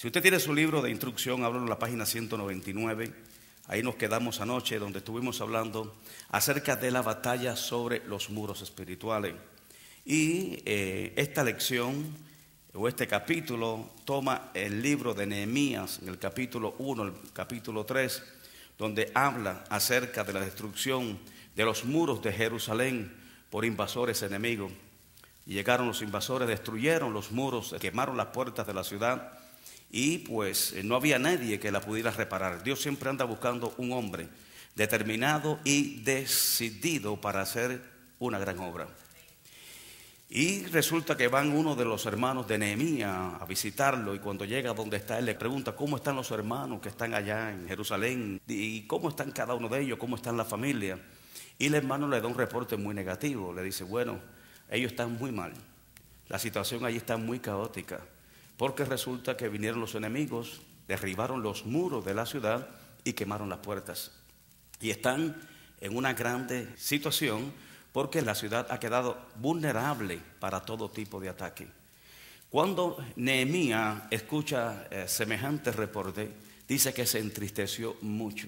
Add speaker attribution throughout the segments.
Speaker 1: Si usted tiene su libro de instrucción, háblalo en la página 199. Ahí nos quedamos anoche, donde estuvimos hablando acerca de la batalla sobre los muros espirituales. Y eh, esta lección o este capítulo toma el libro de Nehemías, en el capítulo 1, el capítulo 3, donde habla acerca de la destrucción de los muros de Jerusalén por invasores enemigos. Y llegaron los invasores, destruyeron los muros, quemaron las puertas de la ciudad y pues eh, no había nadie que la pudiera reparar. Dios siempre anda buscando un hombre determinado y decidido para hacer una gran obra. Y resulta que van uno de los hermanos de Nehemías a visitarlo y cuando llega donde está él le pregunta cómo están los hermanos que están allá en Jerusalén y cómo están cada uno de ellos, cómo están la familia. Y el hermano le da un reporte muy negativo, le dice, bueno, ellos están muy mal, la situación allí está muy caótica porque resulta que vinieron los enemigos, derribaron los muros de la ciudad y quemaron las puertas. Y están en una grande situación porque la ciudad ha quedado vulnerable para todo tipo de ataque. Cuando Nehemías escucha semejantes eh, semejante reporte, dice que se entristeció mucho.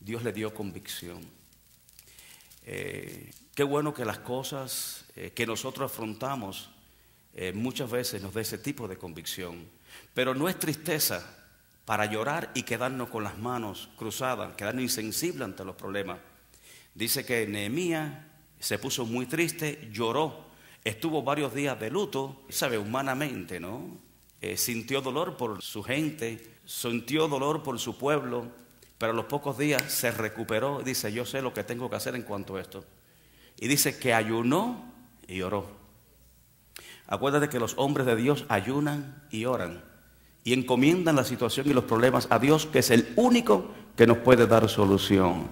Speaker 1: Dios le dio convicción. Eh, qué bueno que las cosas eh, que nosotros afrontamos eh, muchas veces nos da ese tipo de convicción. Pero no es tristeza para llorar y quedarnos con las manos cruzadas, quedarnos insensibles ante los problemas. Dice que Nehemías se puso muy triste, lloró, estuvo varios días de luto, sabe, humanamente, ¿no? Eh, sintió dolor por su gente, sintió dolor por su pueblo, pero a los pocos días se recuperó y dice, yo sé lo que tengo que hacer en cuanto a esto. Y dice que ayunó y lloró Acuérdate que los hombres de Dios ayunan y oran y encomiendan la situación y los problemas a Dios, que es el único que nos puede dar solución.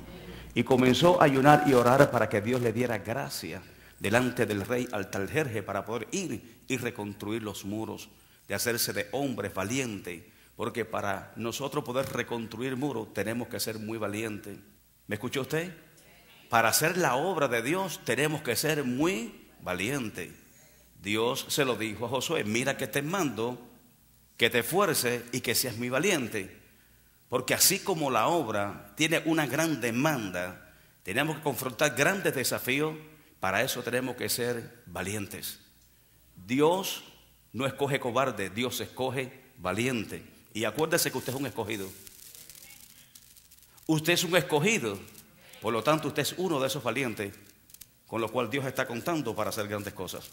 Speaker 1: Y comenzó a ayunar y orar para que Dios le diera gracia delante del rey Altaljerje para poder ir y reconstruir los muros, de hacerse de hombre valiente. porque para nosotros poder reconstruir muros tenemos que ser muy valientes. ¿Me escuchó usted? Para hacer la obra de Dios tenemos que ser muy valientes. Dios se lo dijo a Josué, mira que te mando, que te esfuerces y que seas muy valiente. Porque así como la obra tiene una gran demanda, tenemos que confrontar grandes desafíos, para eso tenemos que ser valientes. Dios no escoge cobarde, Dios escoge valiente. Y acuérdese que usted es un escogido. Usted es un escogido, por lo tanto usted es uno de esos valientes con lo cual Dios está contando para hacer grandes cosas.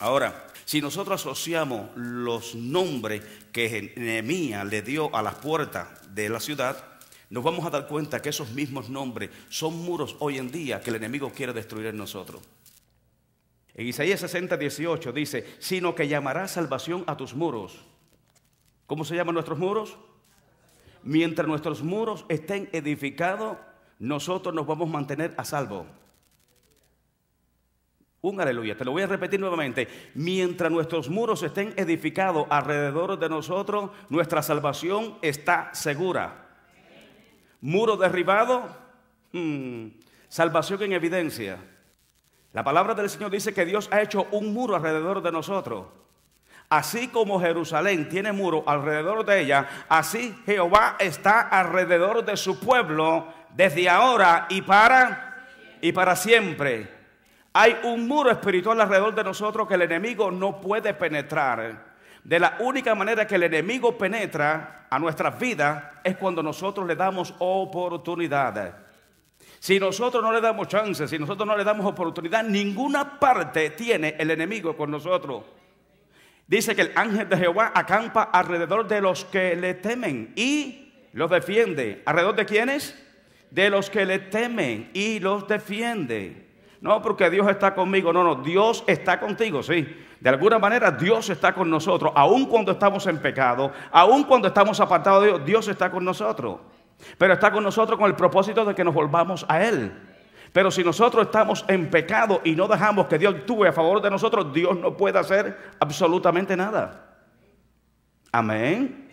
Speaker 1: Ahora, si nosotros asociamos los nombres que Nehemías le dio a las puertas de la ciudad, nos vamos a dar cuenta que esos mismos nombres son muros hoy en día que el enemigo quiere destruir en nosotros. En Isaías 60, 18 dice, sino que llamará salvación a tus muros. ¿Cómo se llaman nuestros muros? Mientras nuestros muros estén edificados, nosotros nos vamos a mantener a salvo. Un aleluya. Te lo voy a repetir nuevamente. Mientras nuestros muros estén edificados alrededor de nosotros, nuestra salvación está segura. Muro derribado, hmm, salvación en evidencia. La palabra del Señor dice que Dios ha hecho un muro alrededor de nosotros. Así como Jerusalén tiene muro alrededor de ella, así Jehová está alrededor de su pueblo desde ahora y para y para siempre. Hay un muro espiritual alrededor de nosotros que el enemigo no puede penetrar. De la única manera que el enemigo penetra a nuestras vidas es cuando nosotros le damos oportunidades. Si nosotros no le damos chance, si nosotros no le damos oportunidad, ninguna parte tiene el enemigo con nosotros. Dice que el ángel de Jehová acampa alrededor de los que le temen y los defiende. ¿Alrededor de quiénes? De los que le temen y los defiende. No, porque Dios está conmigo. No, no, Dios está contigo, sí. De alguna manera Dios está con nosotros. Aun cuando estamos en pecado, aun cuando estamos apartados de Dios, Dios está con nosotros. Pero está con nosotros con el propósito de que nos volvamos a Él. Pero si nosotros estamos en pecado y no dejamos que Dios actúe a favor de nosotros, Dios no puede hacer absolutamente nada. Amén.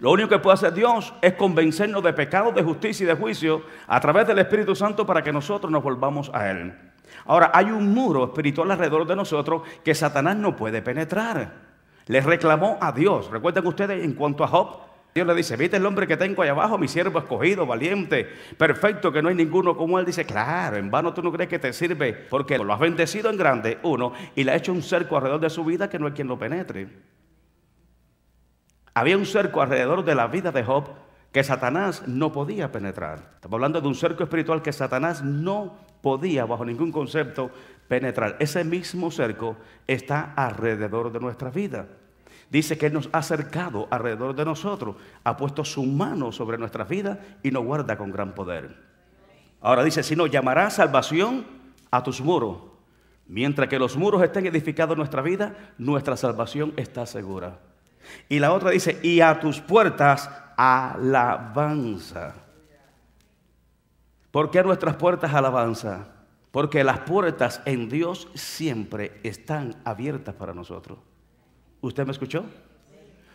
Speaker 1: Lo único que puede hacer Dios es convencernos de pecado, de justicia y de juicio a través del Espíritu Santo para que nosotros nos volvamos a Él. Ahora, hay un muro espiritual alrededor de nosotros que Satanás no puede penetrar. Le reclamó a Dios. Recuerden ustedes en cuanto a Job, Dios le dice, ¿viste el hombre que tengo allá abajo? Mi siervo escogido, valiente, perfecto, que no hay ninguno como él. Dice, claro, en vano tú no crees que te sirve, porque lo has bendecido en grande, uno, y le ha hecho un cerco alrededor de su vida que no hay quien lo penetre. Había un cerco alrededor de la vida de Job que Satanás no podía penetrar. Estamos hablando de un cerco espiritual que Satanás no podía, bajo ningún concepto, penetrar. Ese mismo cerco está alrededor de nuestra vida. Dice que Él nos ha acercado alrededor de nosotros, ha puesto su mano sobre nuestra vida y nos guarda con gran poder. Ahora dice, si no, llamará salvación a tus muros. Mientras que los muros estén edificados en nuestra vida, nuestra salvación está segura. Y la otra dice, y a tus puertas alabanza. ¿Por qué a nuestras puertas alabanza? Porque las puertas en Dios siempre están abiertas para nosotros. ¿Usted me escuchó?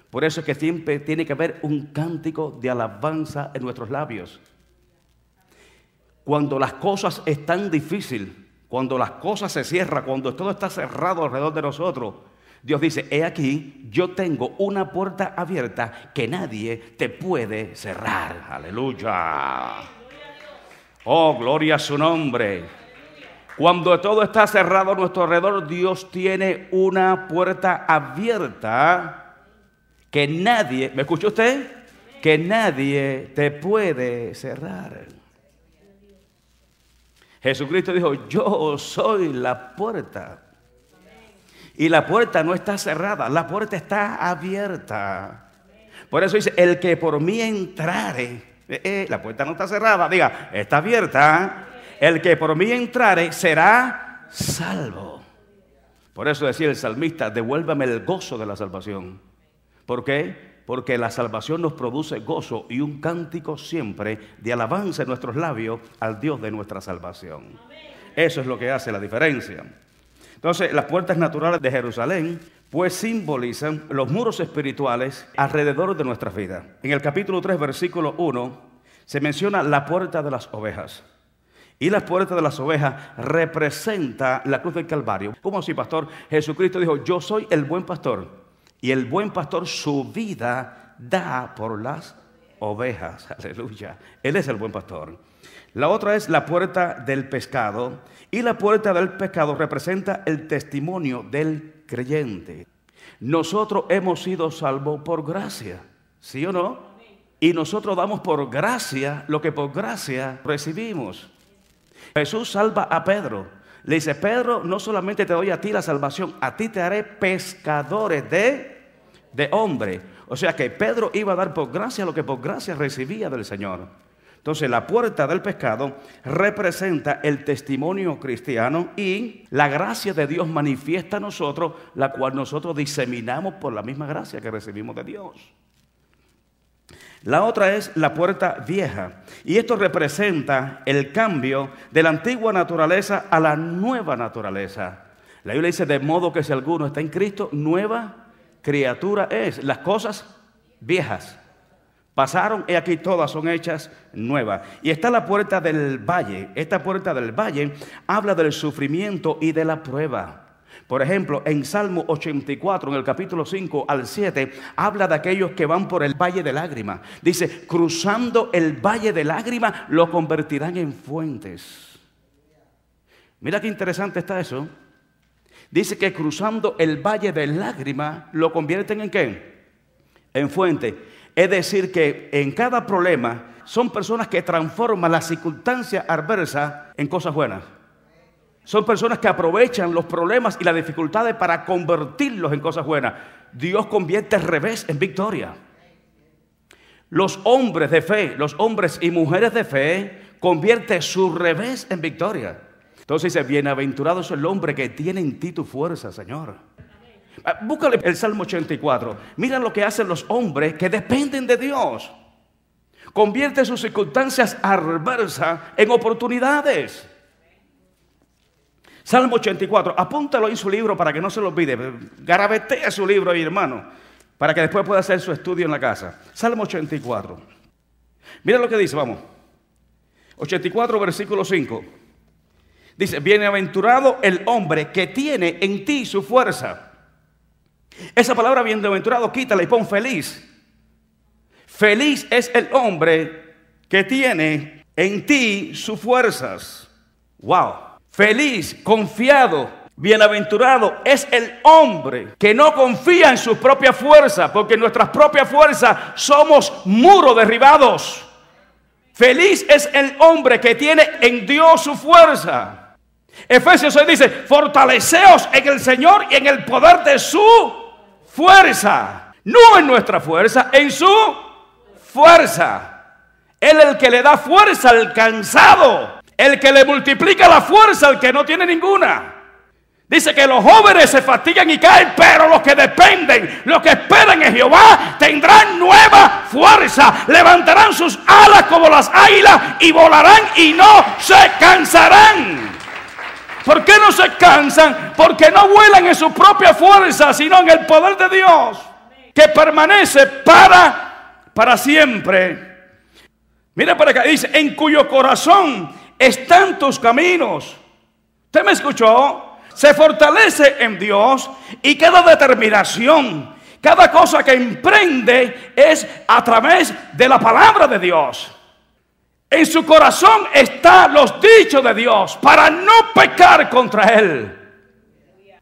Speaker 1: Por eso es que siempre tiene que haber un cántico de alabanza en nuestros labios. Cuando las cosas están difíciles, cuando las cosas se cierran, cuando todo está cerrado alrededor de nosotros, Dios dice, he aquí, yo tengo una puerta abierta que nadie te puede cerrar. Aleluya. Oh, gloria a su nombre. Cuando todo está cerrado a nuestro alrededor, Dios tiene una puerta abierta que nadie, ¿me escucha usted? Que nadie te puede cerrar. Jesucristo dijo, yo soy la puerta. Y la puerta no está cerrada, la puerta está abierta. Por eso dice, el que por mí entrare, eh, eh, la puerta no está cerrada, diga, está abierta. El que por mí entrare será salvo. Por eso decía el salmista, devuélvame el gozo de la salvación. ¿Por qué? Porque la salvación nos produce gozo y un cántico siempre de alabanza en nuestros labios al Dios de nuestra salvación. Eso es lo que hace la diferencia. Entonces, las puertas naturales de Jerusalén pues simbolizan los muros espirituales alrededor de nuestras vidas. En el capítulo 3, versículo 1, se menciona la puerta de las ovejas. Y la puerta de las ovejas representa la cruz del Calvario. ¿Cómo así, pastor? Jesucristo dijo, yo soy el buen pastor. Y el buen pastor su vida da por las ovejas. Aleluya. Él es el buen pastor. La otra es la puerta del pescado y la puerta del pecado representa el testimonio del creyente. Nosotros hemos sido salvos por gracia, ¿sí o no? Y nosotros damos por gracia lo que por gracia recibimos. Jesús salva a Pedro. Le dice, Pedro, no solamente te doy a ti la salvación, a ti te haré pescadores de, de hombre. O sea que Pedro iba a dar por gracia lo que por gracia recibía del Señor. Entonces la puerta del pescado representa el testimonio cristiano y la gracia de Dios manifiesta a nosotros, la cual nosotros diseminamos por la misma gracia que recibimos de Dios. La otra es la puerta vieja. Y esto representa el cambio de la antigua naturaleza a la nueva naturaleza. La Biblia dice, de modo que si alguno está en Cristo, nueva criatura es. Las cosas viejas pasaron, y aquí todas son hechas nuevas. Y está la puerta del valle. Esta puerta del valle habla del sufrimiento y de la prueba. Por ejemplo, en Salmo 84, en el capítulo 5 al 7, habla de aquellos que van por el valle de lágrimas. Dice, cruzando el valle de lágrimas, lo convertirán en fuentes. Mira qué interesante está eso. Dice que cruzando el valle de lágrimas, lo convierten en qué? En fuente. Es decir, que en cada problema son personas que transforman la circunstancia adversa en cosas buenas. Son personas que aprovechan los problemas y las dificultades para convertirlos en cosas buenas. Dios convierte el revés en victoria. Los hombres de fe, los hombres y mujeres de fe, convierte su revés en victoria. Entonces dice, bienaventurado es el hombre que tiene en ti tu fuerza, Señor. Ah, búscale el Salmo 84. mira lo que hacen los hombres que dependen de Dios. Convierte sus circunstancias adversas en oportunidades. Salmo 84. Apúntalo en su libro para que no se lo olvide. Garabetea su libro, hermano, para que después pueda hacer su estudio en la casa. Salmo 84. mira lo que dice, vamos. 84, versículo 5. Dice, bienaventurado el hombre que tiene en ti su fuerza esa palabra bienaventurado quítala y pon feliz. Feliz es el hombre que tiene en ti sus fuerzas. Wow. Feliz, confiado, bienaventurado es el hombre que no confía en sus propias fuerzas, porque nuestras propias fuerzas somos muros derribados. Feliz es el hombre que tiene en Dios su fuerza. Efesios 6 dice, fortaleceos en el Señor y en el poder de su fuerza, no en nuestra fuerza, en su fuerza. Él el que le da fuerza al cansado, el que le multiplica la fuerza al que no tiene ninguna. Dice que los jóvenes se fatigan y caen, pero los que dependen, los que esperan en Jehová, tendrán nueva fuerza. Levantarán sus alas como las águilas y volarán y no se cansarán. ¿Por qué no se cansan? Porque no vuelan en su propia fuerza, sino en el poder de Dios, que permanece para, para siempre. Mira para acá, dice, en cuyo corazón están tus caminos. ¿Usted me escuchó? Se fortalece en Dios y queda determinación, cada cosa que emprende es a través de la palabra de Dios. En su corazón están los dichos de Dios para no pecar contra Él.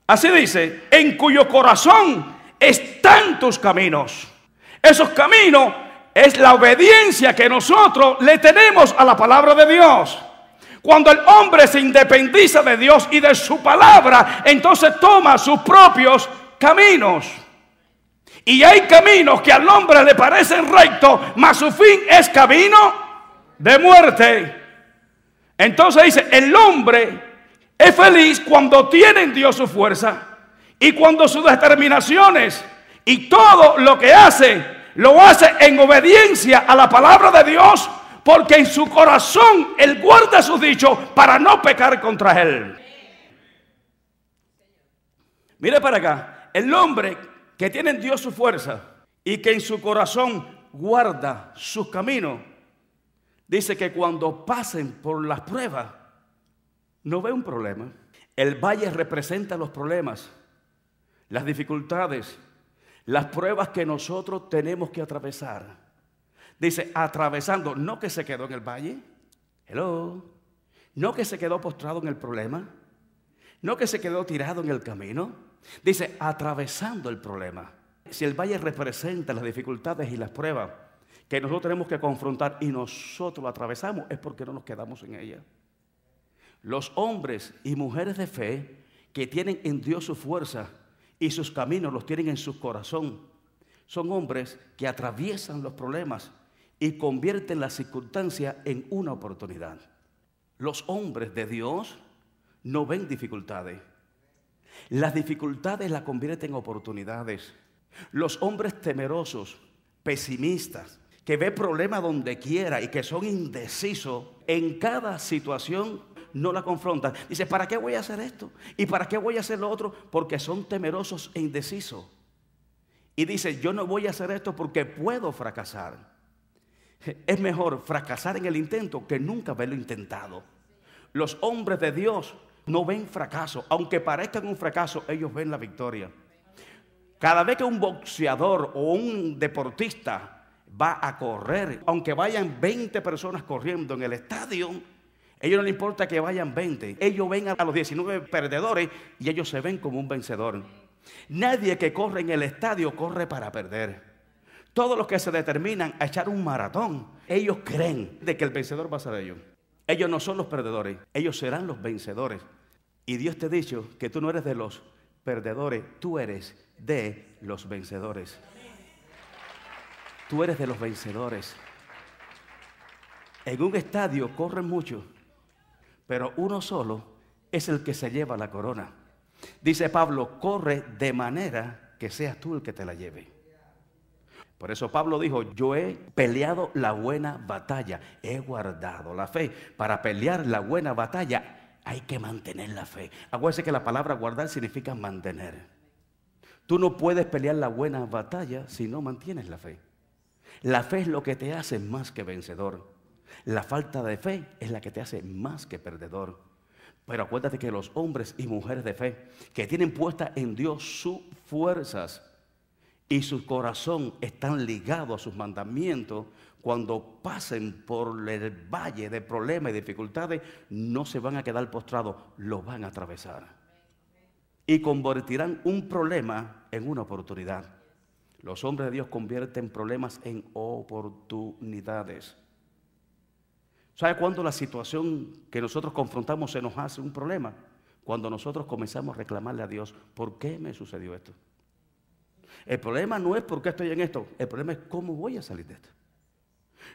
Speaker 1: Así dice, en cuyo corazón están tus caminos. Esos caminos es la obediencia que nosotros le tenemos a la palabra de Dios. Cuando el hombre se independiza de Dios y de su palabra, entonces toma sus propios caminos. Y hay caminos que al hombre le parecen rectos, mas su fin es camino de muerte. Entonces dice, el hombre es feliz cuando tiene en Dios su fuerza y cuando sus determinaciones y todo lo que hace, lo hace en obediencia a la palabra de Dios, porque en su corazón él guarda sus dichos para no pecar contra él. Mire para acá, el hombre que tiene en Dios su fuerza y que en su corazón guarda sus caminos, dice que cuando pasen por las pruebas, no ve un problema. El valle representa los problemas, las dificultades, las pruebas que nosotros tenemos que atravesar. Dice, atravesando, no que se quedó en el valle, hello, no que se quedó postrado en el problema, no que se quedó tirado en el camino. Dice, atravesando el problema. Si el valle representa las dificultades y las pruebas, que nosotros tenemos que confrontar y nosotros lo atravesamos, es porque no nos quedamos en ella. Los hombres y mujeres de fe que tienen en Dios su fuerza y sus caminos los tienen en su corazón, son hombres que atraviesan los problemas y convierten la circunstancia en una oportunidad. Los hombres de Dios no ven dificultades. Las dificultades las convierten en oportunidades. Los hombres temerosos, pesimistas, que ve problemas donde quiera y que son indecisos, en cada situación no la confrontan. Dice, ¿para qué voy a hacer esto? ¿Y para qué voy a hacer lo otro? Porque son temerosos e indecisos. Y dice, yo no voy a hacer esto porque puedo fracasar. Es mejor fracasar en el intento que nunca haberlo intentado. Los hombres de Dios no ven fracaso. Aunque parezcan un fracaso, ellos ven la victoria. Cada vez que un boxeador o un deportista va a correr. Aunque vayan 20 personas corriendo en el estadio, ellos no les importa que vayan 20. Ellos ven a los 19 perdedores y ellos se ven como un vencedor. Nadie que corre en el estadio corre para perder. Todos los que se determinan a echar un maratón, ellos creen de que el vencedor va a ser ellos. Ellos no son los perdedores, ellos serán los vencedores. Y Dios te ha dicho que tú no eres de los perdedores, tú eres de los vencedores. Tú eres de los vencedores. En un estadio corren muchos, pero uno solo es el que se lleva la corona. Dice Pablo, corre de manera que seas tú el que te la lleve. Por eso Pablo dijo, yo he peleado la buena batalla, he guardado la fe. Para pelear la buena batalla hay que mantener la fe. Acuérdense que la palabra guardar significa mantener. Tú no puedes pelear la buena batalla si no mantienes la fe. La fe es lo que te hace más que vencedor. La falta de fe es la que te hace más que perdedor. Pero acuérdate que los hombres y mujeres de fe que tienen puesta en Dios sus fuerzas y su corazón están ligados a sus mandamientos, cuando pasen por el valle de problemas y dificultades, no se van a quedar postrados, lo van a atravesar. Y convertirán un problema en una oportunidad. Los hombres de Dios convierten problemas en oportunidades. ¿Sabe cuándo la situación que nosotros confrontamos se nos hace un problema? Cuando nosotros comenzamos a reclamarle a Dios, ¿por qué me sucedió esto? El problema no es por qué estoy en esto, el problema es cómo voy a salir de esto.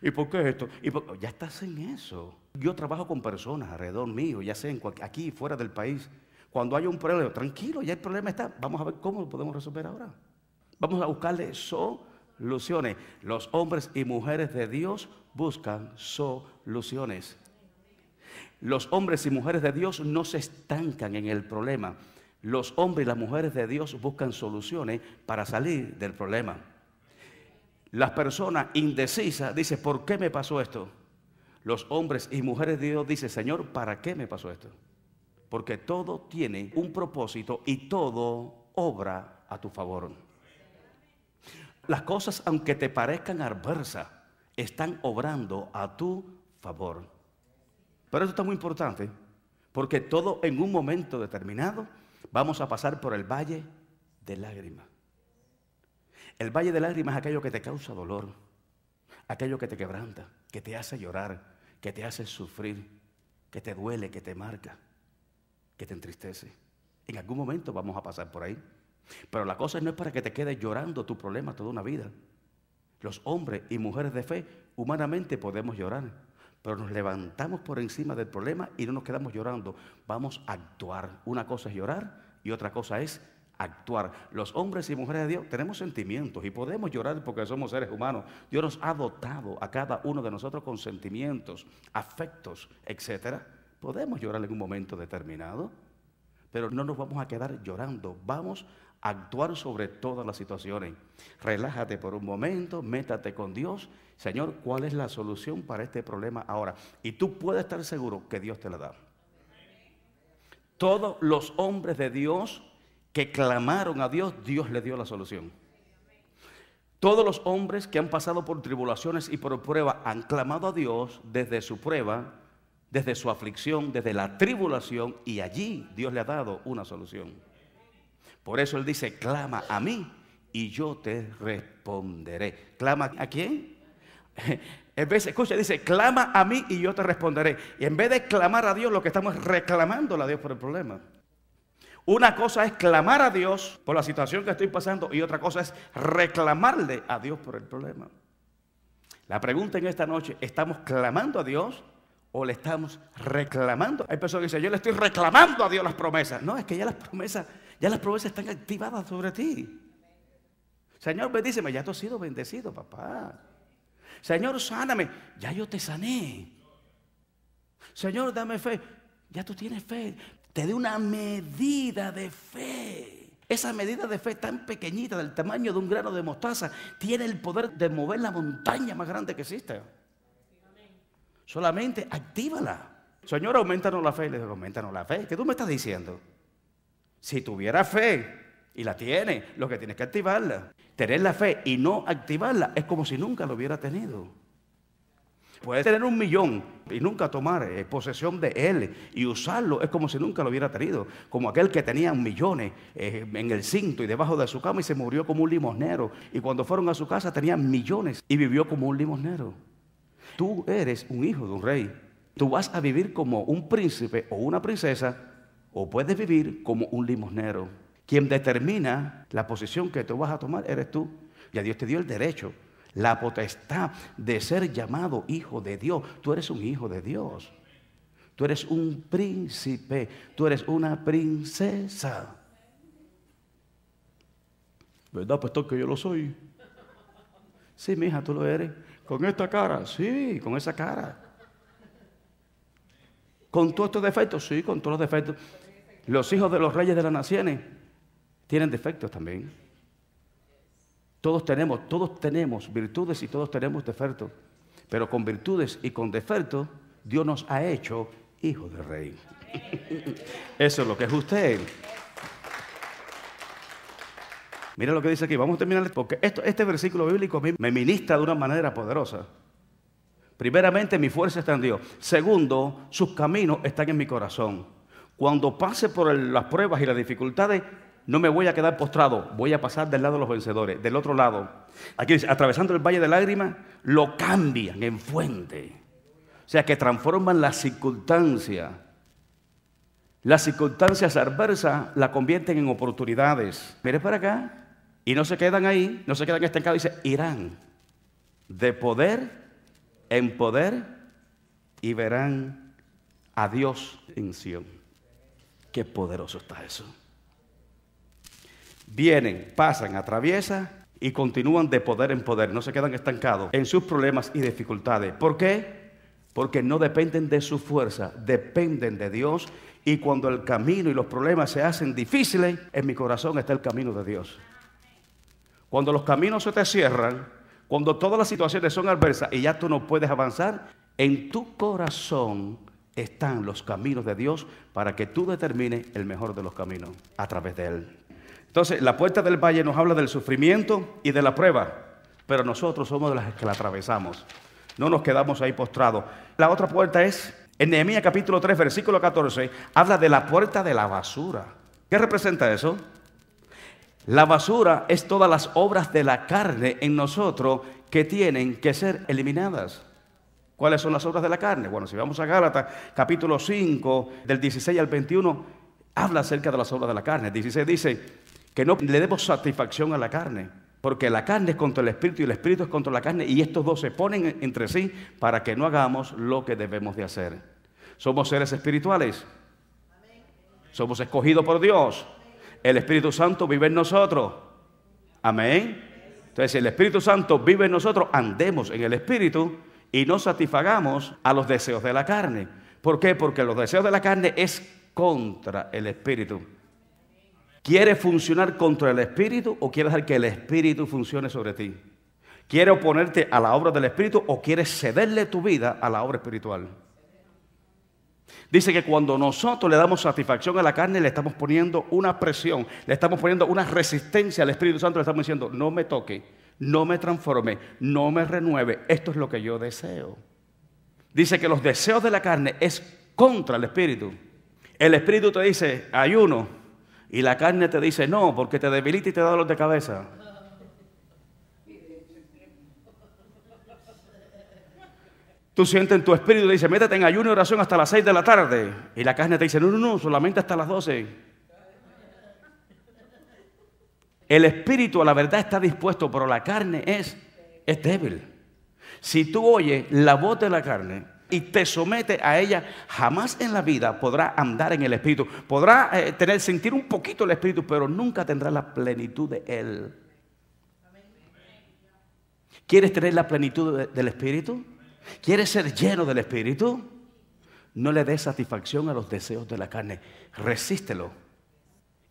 Speaker 1: ¿Y por qué esto? ¿Y Ya estás en eso. Yo trabajo con personas alrededor mío, ya sea aquí, fuera del país. Cuando hay un problema, tranquilo, ya el problema está. Vamos a ver cómo lo podemos resolver ahora. Vamos a buscarle soluciones. Los hombres y mujeres de Dios buscan soluciones. Los hombres y mujeres de Dios no se estancan en el problema. Los hombres y las mujeres de Dios buscan soluciones para salir del problema. Las personas indecisas dicen, ¿por qué me pasó esto? Los hombres y mujeres de Dios dicen, Señor, ¿para qué me pasó esto? Porque todo tiene un propósito y todo obra a tu favor. Las cosas, aunque te parezcan adversas, están obrando a tu favor. Pero esto está muy importante, porque todo en un momento determinado vamos a pasar por el valle de lágrimas. El valle de lágrimas es aquello que te causa dolor, aquello que te quebranta, que te hace llorar, que te hace sufrir, que te duele, que te marca, que te entristece. En algún momento vamos a pasar por ahí. Pero la cosa no es para que te quedes llorando tu problema toda una vida. Los hombres y mujeres de fe humanamente podemos llorar, pero nos levantamos por encima del problema y no nos quedamos llorando. Vamos a actuar. Una cosa es llorar y otra cosa es actuar. Los hombres y mujeres de Dios tenemos sentimientos y podemos llorar porque somos seres humanos. Dios nos ha dotado a cada uno de nosotros con sentimientos, afectos, etc. Podemos llorar en un momento determinado, pero no nos vamos a quedar llorando. Vamos a actuar sobre todas las situaciones. Relájate por un momento, métate con Dios. Señor, ¿cuál es la solución para este problema ahora? Y tú puedes estar seguro que Dios te la da. Todos los hombres de Dios que clamaron a Dios, Dios le dio la solución. Todos los hombres que han pasado por tribulaciones y por prueba han clamado a Dios desde su prueba, desde su aflicción, desde la tribulación, y allí Dios le ha dado una solución. Por eso Él dice, clama a mí y yo te responderé. ¿Clama a quién? En vez, escucha, dice, clama a mí y yo te responderé. Y en vez de clamar a Dios, lo que estamos es reclamándole a Dios por el problema. Una cosa es clamar a Dios por la situación que estoy pasando y otra cosa es reclamarle a Dios por el problema. La pregunta en esta noche, ¿estamos clamando a Dios o le estamos reclamando? Hay personas que dicen, yo le estoy reclamando a Dios las promesas. No, es que ya las promesas ya las promesas están activadas sobre ti. Señor, bendíceme, ya tú has sido bendecido, papá. Señor, sáname, ya yo te sané. Señor, dame fe, ya tú tienes fe. Te dé una medida de fe. Esa medida de fe tan pequeñita, del tamaño de un grano de mostaza, tiene el poder de mover la montaña más grande que existe. Solamente actívala. Señor, aumentanos la fe. Le digo, aumentanos la fe. ¿Qué tú me estás diciendo? Si tuviera fe, y la tiene, lo que tiene que activarla. Tener la fe y no activarla es como si nunca lo hubiera tenido. Puede tener un millón y nunca tomar eh, posesión de él y usarlo es como si nunca lo hubiera tenido. Como aquel que tenía millones eh, en el cinto y debajo de su cama y se murió como un limosnero. Y cuando fueron a su casa tenían millones y vivió como un limosnero. Tú eres un hijo de un rey. Tú vas a vivir como un príncipe o una princesa o puedes vivir como un limosnero. Quien determina la posición que tú vas a tomar eres tú. a Dios te dio el derecho, la potestad de ser llamado hijo de Dios. Tú eres un hijo de Dios. Tú eres un príncipe. Tú eres una princesa. ¿Verdad, pastor, que yo lo soy? Sí, mija, tú lo eres. Con esta cara, sí, con esa cara. Con todos estos defectos, sí, con todos los defectos los hijos de los reyes de las naciones tienen defectos también. Todos tenemos, todos tenemos virtudes y todos tenemos defectos. Pero con virtudes y con defectos, Dios nos ha hecho hijos de rey. Eso es lo que es usted. Mira lo que dice aquí. Vamos a terminar porque este versículo bíblico me ministra de una manera poderosa. Primeramente, mi fuerza está en Dios. Segundo, sus caminos están en mi corazón. Cuando pase por las pruebas y las dificultades, no me voy a quedar postrado, voy a pasar del lado de los vencedores, del otro lado. Aquí dice, atravesando el valle de lágrimas, lo cambian en fuente. O sea, que transforman la circunstancia. Las circunstancias adversas la convierten en oportunidades. Miren para acá. Y no se quedan ahí, no se quedan estancados. Dice, irán de poder en poder y verán a Dios en Sion. Qué poderoso está eso. Vienen, pasan, atraviesan y continúan de poder en poder. No se quedan estancados en sus problemas y dificultades. ¿Por qué? Porque no dependen de su fuerza, dependen de Dios. Y cuando el camino y los problemas se hacen difíciles, en mi corazón está el camino de Dios. Cuando los caminos se te cierran, cuando todas las situaciones son adversas y ya tú no puedes avanzar, en tu corazón están los caminos de Dios para que tú determines el mejor de los caminos a través de Él. Entonces, la puerta del valle nos habla del sufrimiento y de la prueba, pero nosotros somos de las que la atravesamos. No nos quedamos ahí postrados. La otra puerta es, en Nehemías capítulo 3, versículo 14, habla de la puerta de la basura. ¿Qué representa eso? La basura es todas las obras de la carne en nosotros que tienen que ser eliminadas. ¿Cuáles son las obras de la carne? Bueno, si vamos a Gálatas capítulo 5, del 16 al 21, habla acerca de las obras de la carne. El 16 dice que no le demos satisfacción a la carne, porque la carne es contra el espíritu y el espíritu es contra la carne, y estos dos se ponen entre sí para que no hagamos lo que debemos de hacer. Somos seres espirituales. Somos escogidos por Dios. El Espíritu Santo vive en nosotros. Amén. Entonces, si el Espíritu Santo vive en nosotros, andemos en el Espíritu y no satisfagamos a los deseos de la carne. ¿Por qué? Porque los deseos de la carne es contra el espíritu. ¿Quieres funcionar contra el espíritu o quieres hacer que el espíritu funcione sobre ti? ¿Quieres oponerte a la obra del espíritu o quieres cederle tu vida a la obra espiritual? Dice que cuando nosotros le damos satisfacción a la carne, le estamos poniendo una presión, le estamos poniendo una resistencia al Espíritu Santo, le estamos diciendo, no me toque, no me transforme, no me renueve. Esto es lo que yo deseo. Dice que los deseos de la carne es contra el espíritu. El espíritu te dice, ayuno, y la carne te dice, no, porque te debilita y te da dolor de cabeza. Tú sientes en tu espíritu, te dice, métete en ayuno y oración hasta las 6 de la tarde. Y la carne te dice, no, no, no, solamente hasta las 12. El espíritu a la verdad está dispuesto, pero la carne es, es débil. Si tú oyes la voz de la carne y te sometes a ella, jamás en la vida podrá andar en el espíritu. Podrá eh, tener, sentir un poquito el espíritu, pero nunca tendrá la plenitud de él. ¿Quieres tener la plenitud del espíritu? ¿Quieres ser lleno del espíritu? No le des satisfacción a los deseos de la carne. Resístelo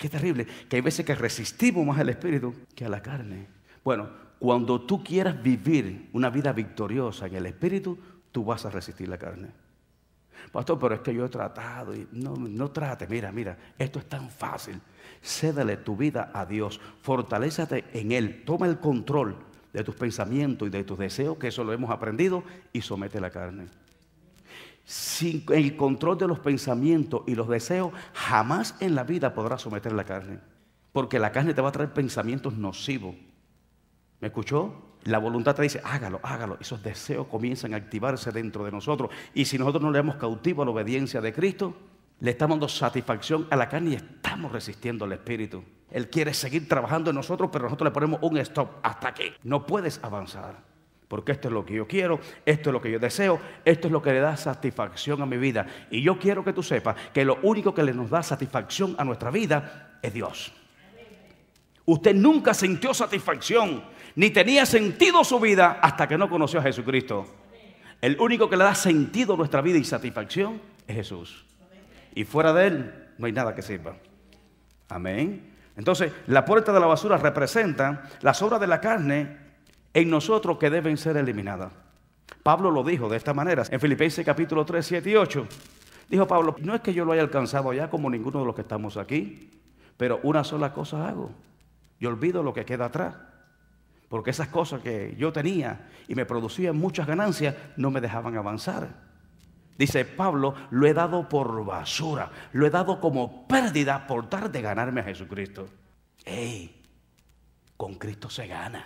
Speaker 1: Qué terrible, que hay veces que resistimos más al espíritu que a la carne. Bueno, cuando tú quieras vivir una vida victoriosa en el espíritu, tú vas a resistir la carne. Pastor, pero es que yo he tratado y no, no trate, mira, mira, esto es tan fácil. Cédale tu vida a Dios, fortalézate en Él, toma el control de tus pensamientos y de tus deseos, que eso lo hemos aprendido, y somete la carne sin el control de los pensamientos y los deseos, jamás en la vida podrás someter la carne. Porque la carne te va a traer pensamientos nocivos. ¿Me escuchó? La voluntad te dice, hágalo, hágalo. Esos deseos comienzan a activarse dentro de nosotros. Y si nosotros no le damos cautivo a la obediencia de Cristo, le estamos dando satisfacción a la carne y estamos resistiendo al Espíritu. Él quiere seguir trabajando en nosotros, pero nosotros le ponemos un stop hasta qué? No puedes avanzar porque esto es lo que yo quiero, esto es lo que yo deseo, esto es lo que le da satisfacción a mi vida. Y yo quiero que tú sepas que lo único que le nos da satisfacción a nuestra vida es Dios. Usted nunca sintió satisfacción, ni tenía sentido su vida hasta que no conoció a Jesucristo. El único que le da sentido a nuestra vida y satisfacción es Jesús. Y fuera de Él no hay nada que sirva. Amén. Entonces, la puerta de la basura representa las obras de la carne en nosotros que deben ser eliminadas. Pablo lo dijo de esta manera. En Filipenses capítulo 3, 7 y 8, dijo Pablo, no es que yo lo haya alcanzado ya como ninguno de los que estamos aquí, pero una sola cosa hago. Yo olvido lo que queda atrás. Porque esas cosas que yo tenía y me producían muchas ganancias no me dejaban avanzar. Dice Pablo, lo he dado por basura, lo he dado como pérdida por dar de ganarme a Jesucristo. ¡Ey! Con Cristo se gana.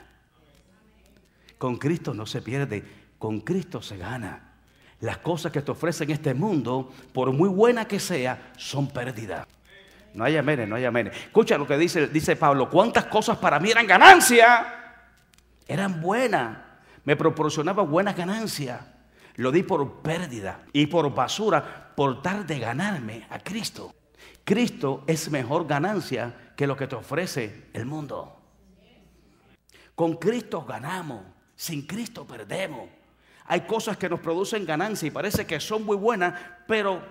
Speaker 1: Con Cristo no se pierde, con Cristo se gana. Las cosas que te ofrecen este mundo, por muy buena que sea, son pérdidas No hay amenes, no hay amenes. Escucha lo que dice, dice Pablo, cuántas cosas para mí eran ganancia. Eran buenas, me proporcionaba buena ganancia. Lo di por pérdida y por basura por tal de ganarme a Cristo. Cristo es mejor ganancia que lo que te ofrece el mundo. Con Cristo ganamos. Sin Cristo perdemos. Hay cosas que nos producen ganancia y parece que son muy buenas, pero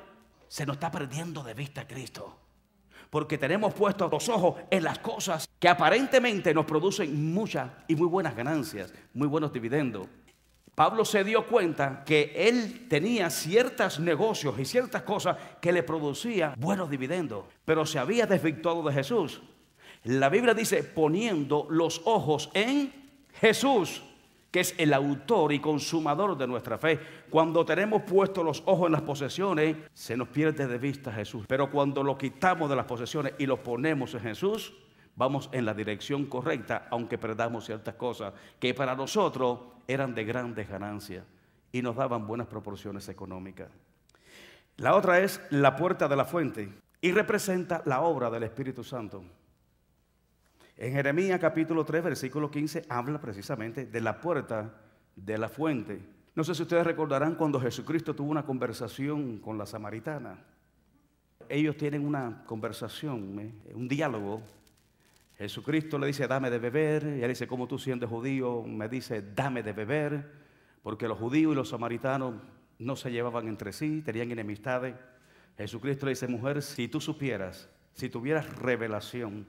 Speaker 1: se nos está perdiendo de vista Cristo. Porque tenemos puestos los ojos en las cosas que aparentemente nos producen muchas y muy buenas ganancias, muy buenos dividendos. Pablo se dio cuenta que él tenía ciertos negocios y ciertas cosas que le producían buenos dividendos, pero se había desvictuado de Jesús. La Biblia dice poniendo los ojos en Jesús que es el autor y consumador de nuestra fe. Cuando tenemos puestos los ojos en las posesiones, se nos pierde de vista Jesús. Pero cuando lo quitamos de las posesiones y lo ponemos en Jesús, vamos en la dirección correcta, aunque perdamos ciertas cosas que para nosotros eran de grandes ganancias y nos daban buenas proporciones económicas. La otra es la puerta de la fuente y representa la obra del Espíritu Santo. En Jeremías capítulo 3, versículo 15, habla precisamente de la puerta de la fuente. No sé si ustedes recordarán cuando Jesucristo tuvo una conversación con la samaritana. Ellos tienen una conversación, eh, un diálogo. Jesucristo le dice, dame de beber. Y él dice, como tú siendo judío, me dice, dame de beber. Porque los judíos y los samaritanos no se llevaban entre sí, tenían enemistades. Jesucristo le dice, mujer, si tú supieras, si tuvieras revelación,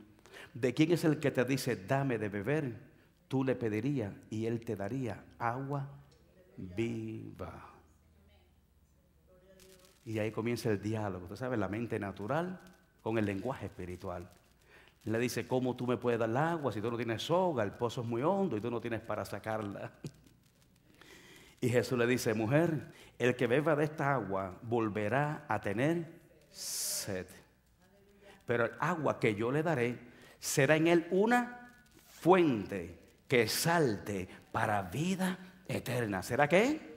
Speaker 1: ¿De quién es el que te dice, dame de beber? Tú le pedirías y él te daría agua viva. Y ahí comienza el diálogo. Tú sabes, la mente natural con el lenguaje espiritual. Le dice, ¿cómo tú me puedes dar agua si tú no tienes soga? El pozo es muy hondo y tú no tienes para sacarla. Y Jesús le dice, mujer, el que beba de esta agua volverá a tener sed. Pero el agua que yo le daré será en él una fuente que salte para vida eterna. ¿Será qué?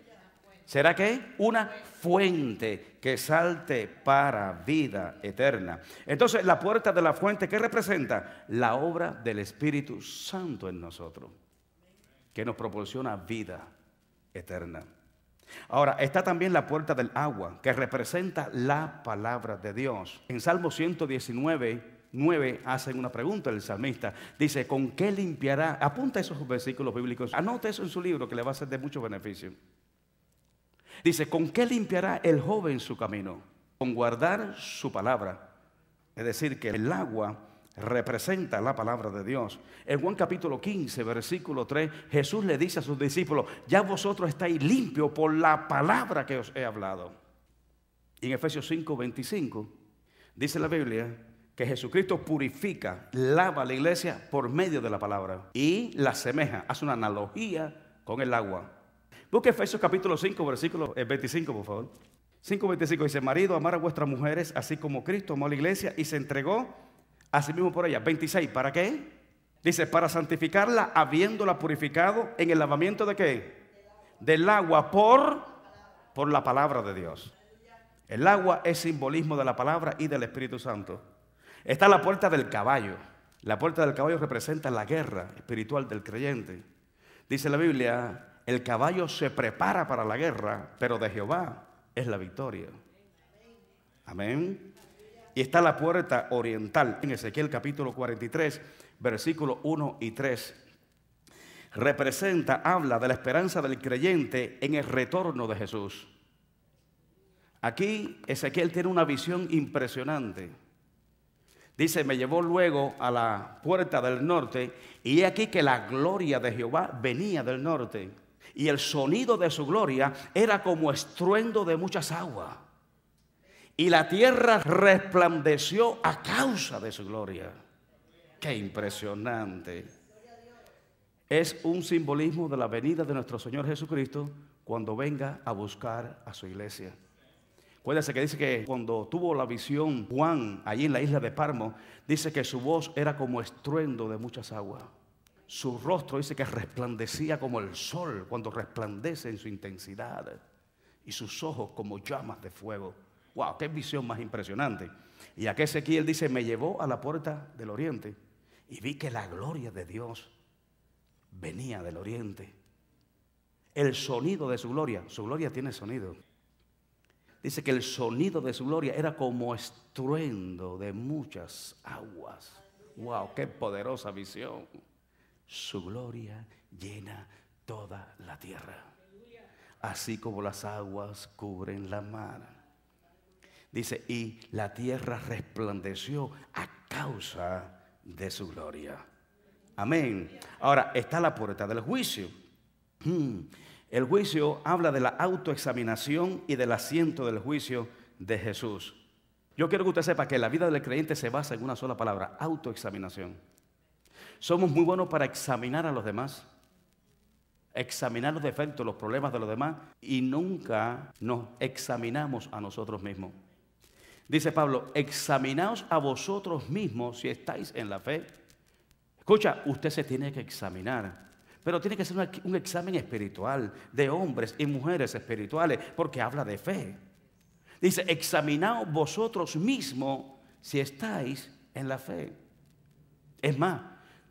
Speaker 1: ¿Será qué? Una fuente que salte para vida eterna. Entonces, la puerta de la fuente, ¿qué representa? La obra del Espíritu Santo en nosotros, que nos proporciona vida eterna. Ahora, está también la puerta del agua, que representa la palabra de Dios. En Salmo 119, 9 hacen una pregunta el salmista. Dice, ¿con qué limpiará? Apunta esos versículos bíblicos. anote eso en su libro que le va a ser de mucho beneficio. Dice, ¿con qué limpiará el joven su camino? Con guardar su palabra. Es decir, que el agua representa la palabra de Dios. En Juan capítulo 15, versículo 3, Jesús le dice a sus discípulos, ya vosotros estáis limpios por la palabra que os he hablado. Y en Efesios 5, 25, dice la Biblia, que Jesucristo purifica, lava la iglesia por medio de la palabra y la asemeja, hace una analogía con el agua. Busque Efesios capítulo 5, versículo 25, eh, por favor. 5, 25, dice, marido, amar a vuestras mujeres, así como Cristo amó a la iglesia y se entregó a sí mismo por ella. 26, ¿para qué? Dice, para santificarla, habiéndola purificado en el lavamiento de qué? Del agua por, por la palabra de Dios. El agua es simbolismo de la palabra y del Espíritu Santo. Está la puerta del caballo. La puerta del caballo representa la guerra espiritual del creyente. Dice la Biblia, el caballo se prepara para la guerra, pero de Jehová es la victoria. Amén. Y está la puerta oriental en Ezequiel capítulo 43, versículos 1 y 3. Representa, habla de la esperanza del creyente en el retorno de Jesús. Aquí Ezequiel tiene una visión impresionante Dice, me llevó luego a la puerta del norte y he aquí que la gloria de Jehová venía del norte y el sonido de su gloria era como estruendo de muchas aguas. Y la tierra resplandeció a causa de su gloria. Qué impresionante. Es un simbolismo de la venida de nuestro Señor Jesucristo cuando venga a buscar a su iglesia. Acuérdese que dice que cuando tuvo la visión Juan allí en la isla de Parmo, dice que su voz era como estruendo de muchas aguas. Su rostro dice que resplandecía como el sol cuando resplandece en su intensidad. Y sus ojos como llamas de fuego. ¡Wow! ¡Qué visión más impresionante! Y aquí Ezequiel dice, me llevó a la puerta del oriente y vi que la gloria de Dios venía del oriente. El sonido de su gloria, su gloria tiene sonido dice que el sonido de su gloria era como estruendo de muchas aguas. ¡Wow! ¡Qué poderosa visión! Su gloria llena toda la tierra, así como las aguas cubren la mar. Dice, y la tierra resplandeció a causa de su gloria. Amén. Ahora está la puerta del juicio. Hmm. El juicio habla de la autoexaminación y del asiento del juicio de Jesús. Yo quiero que usted sepa que la vida del creyente se basa en una sola palabra, autoexaminación. Somos muy buenos para examinar a los demás, examinar los defectos, los problemas de los demás, y nunca nos examinamos a nosotros mismos. Dice Pablo, examinaos a vosotros mismos si estáis en la fe. Escucha, usted se tiene que examinar. Pero tiene que ser un, examen espiritual de hombres y mujeres espirituales, porque habla de fe. Dice, examinaos vosotros mismos si estáis en la fe. Es más,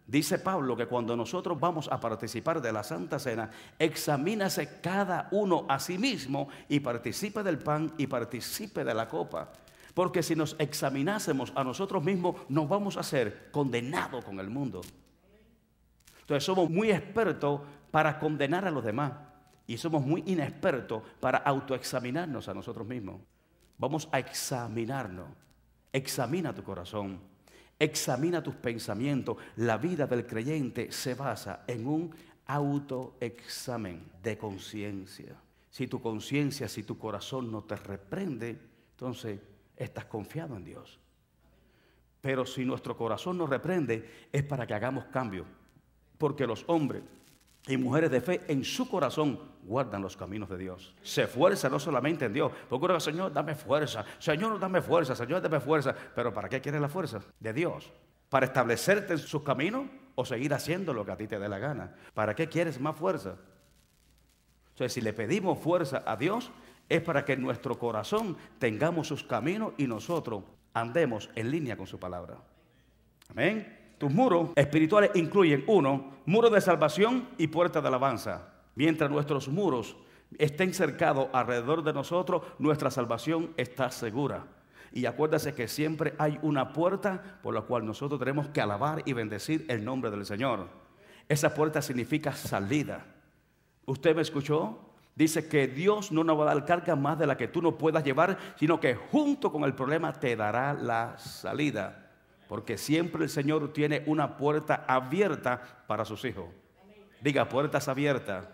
Speaker 1: dice Pablo que cuando nosotros vamos a participar de la Santa Cena, examínase cada uno a sí mismo y participe del pan y participe de la copa. Porque si nos examinásemos a nosotros mismos, nos vamos a ser condenados con el mundo. Entonces somos muy expertos para condenar a los demás y somos muy inexpertos para autoexaminarnos a nosotros mismos. Vamos a examinarnos. Examina tu corazón, examina tus pensamientos. La vida del creyente se basa en un autoexamen de conciencia. Si tu conciencia, si tu corazón no te reprende, entonces estás confiado en Dios. Pero si nuestro corazón no reprende, es para que hagamos cambio porque los hombres y mujeres de fe en su corazón guardan los caminos de Dios. Se fuerza no solamente en Dios. Procura, Señor, dame fuerza. Señor, dame fuerza. Señor, dame fuerza. Pero ¿para qué quieres la fuerza? De Dios. ¿Para establecerte en sus caminos o seguir haciendo lo que a ti te dé la gana? ¿Para qué quieres más fuerza? Entonces, si le pedimos fuerza a Dios, es para que en nuestro corazón tengamos sus caminos y nosotros andemos en línea con su palabra. Amén. Tus muros espirituales incluyen, uno, muro de salvación y puerta de alabanza. Mientras nuestros muros estén cercados alrededor de nosotros, nuestra salvación está segura. Y acuérdese que siempre hay una puerta por la cual nosotros tenemos que alabar y bendecir el nombre del Señor. Esa puerta significa salida. ¿Usted me escuchó? Dice que Dios no nos va a dar carga más de la que tú no puedas llevar, sino que junto con el problema te dará la salida. Porque siempre el Señor tiene una puerta abierta para sus hijos. Diga, puertas abiertas.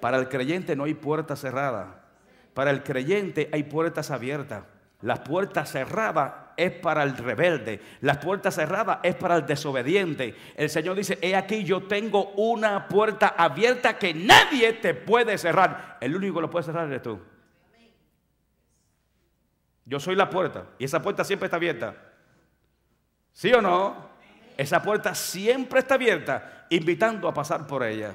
Speaker 1: Para el creyente no hay puerta cerrada. Para el creyente hay puertas abiertas. Las puertas cerradas es para el rebelde. Las puertas cerradas es para el desobediente. El Señor dice, he aquí yo tengo una puerta abierta que nadie te puede cerrar. El único que lo puede cerrar eres tú. Yo soy la puerta y esa puerta siempre está abierta. ¿Sí o no? Esa puerta siempre está abierta, invitando a pasar por ella.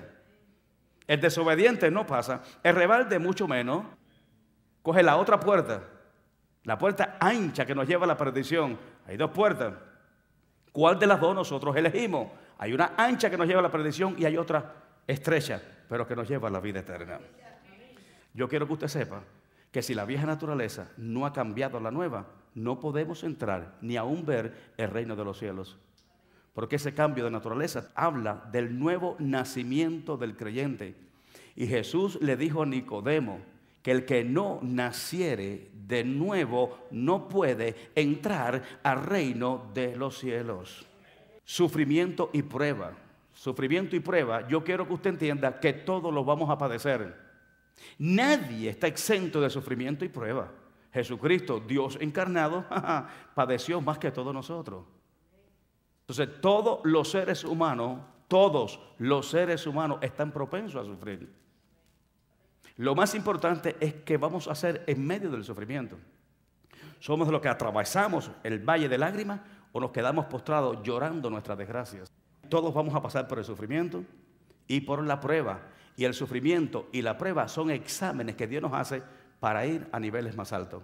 Speaker 1: El desobediente no pasa, el rebelde mucho menos. Coge la otra puerta, la puerta ancha que nos lleva a la perdición. Hay dos puertas. ¿Cuál de las dos nosotros elegimos? Hay una ancha que nos lleva a la perdición y hay otra estrecha, pero que nos lleva a la vida eterna. Yo quiero que usted sepa que si la vieja naturaleza no ha cambiado la nueva, no podemos entrar ni aún ver el reino de los cielos. Porque ese cambio de naturaleza habla del nuevo nacimiento del creyente. Y Jesús le dijo a Nicodemo que el que no naciere de nuevo no puede entrar al reino de los cielos. Sufrimiento y prueba. Sufrimiento y prueba. Yo quiero que usted entienda que todos lo vamos a padecer. Nadie está exento de sufrimiento y prueba. Jesucristo, Dios encarnado, padeció más que todos nosotros. Entonces, todos los seres humanos, todos los seres humanos están propensos a sufrir. Lo más importante es que vamos a hacer en medio del sufrimiento. Somos los que atravesamos el valle de lágrimas o nos quedamos postrados llorando nuestras desgracias. Todos vamos a pasar por el sufrimiento y por la prueba. Y el sufrimiento y la prueba son exámenes que Dios nos hace para ir a niveles más altos.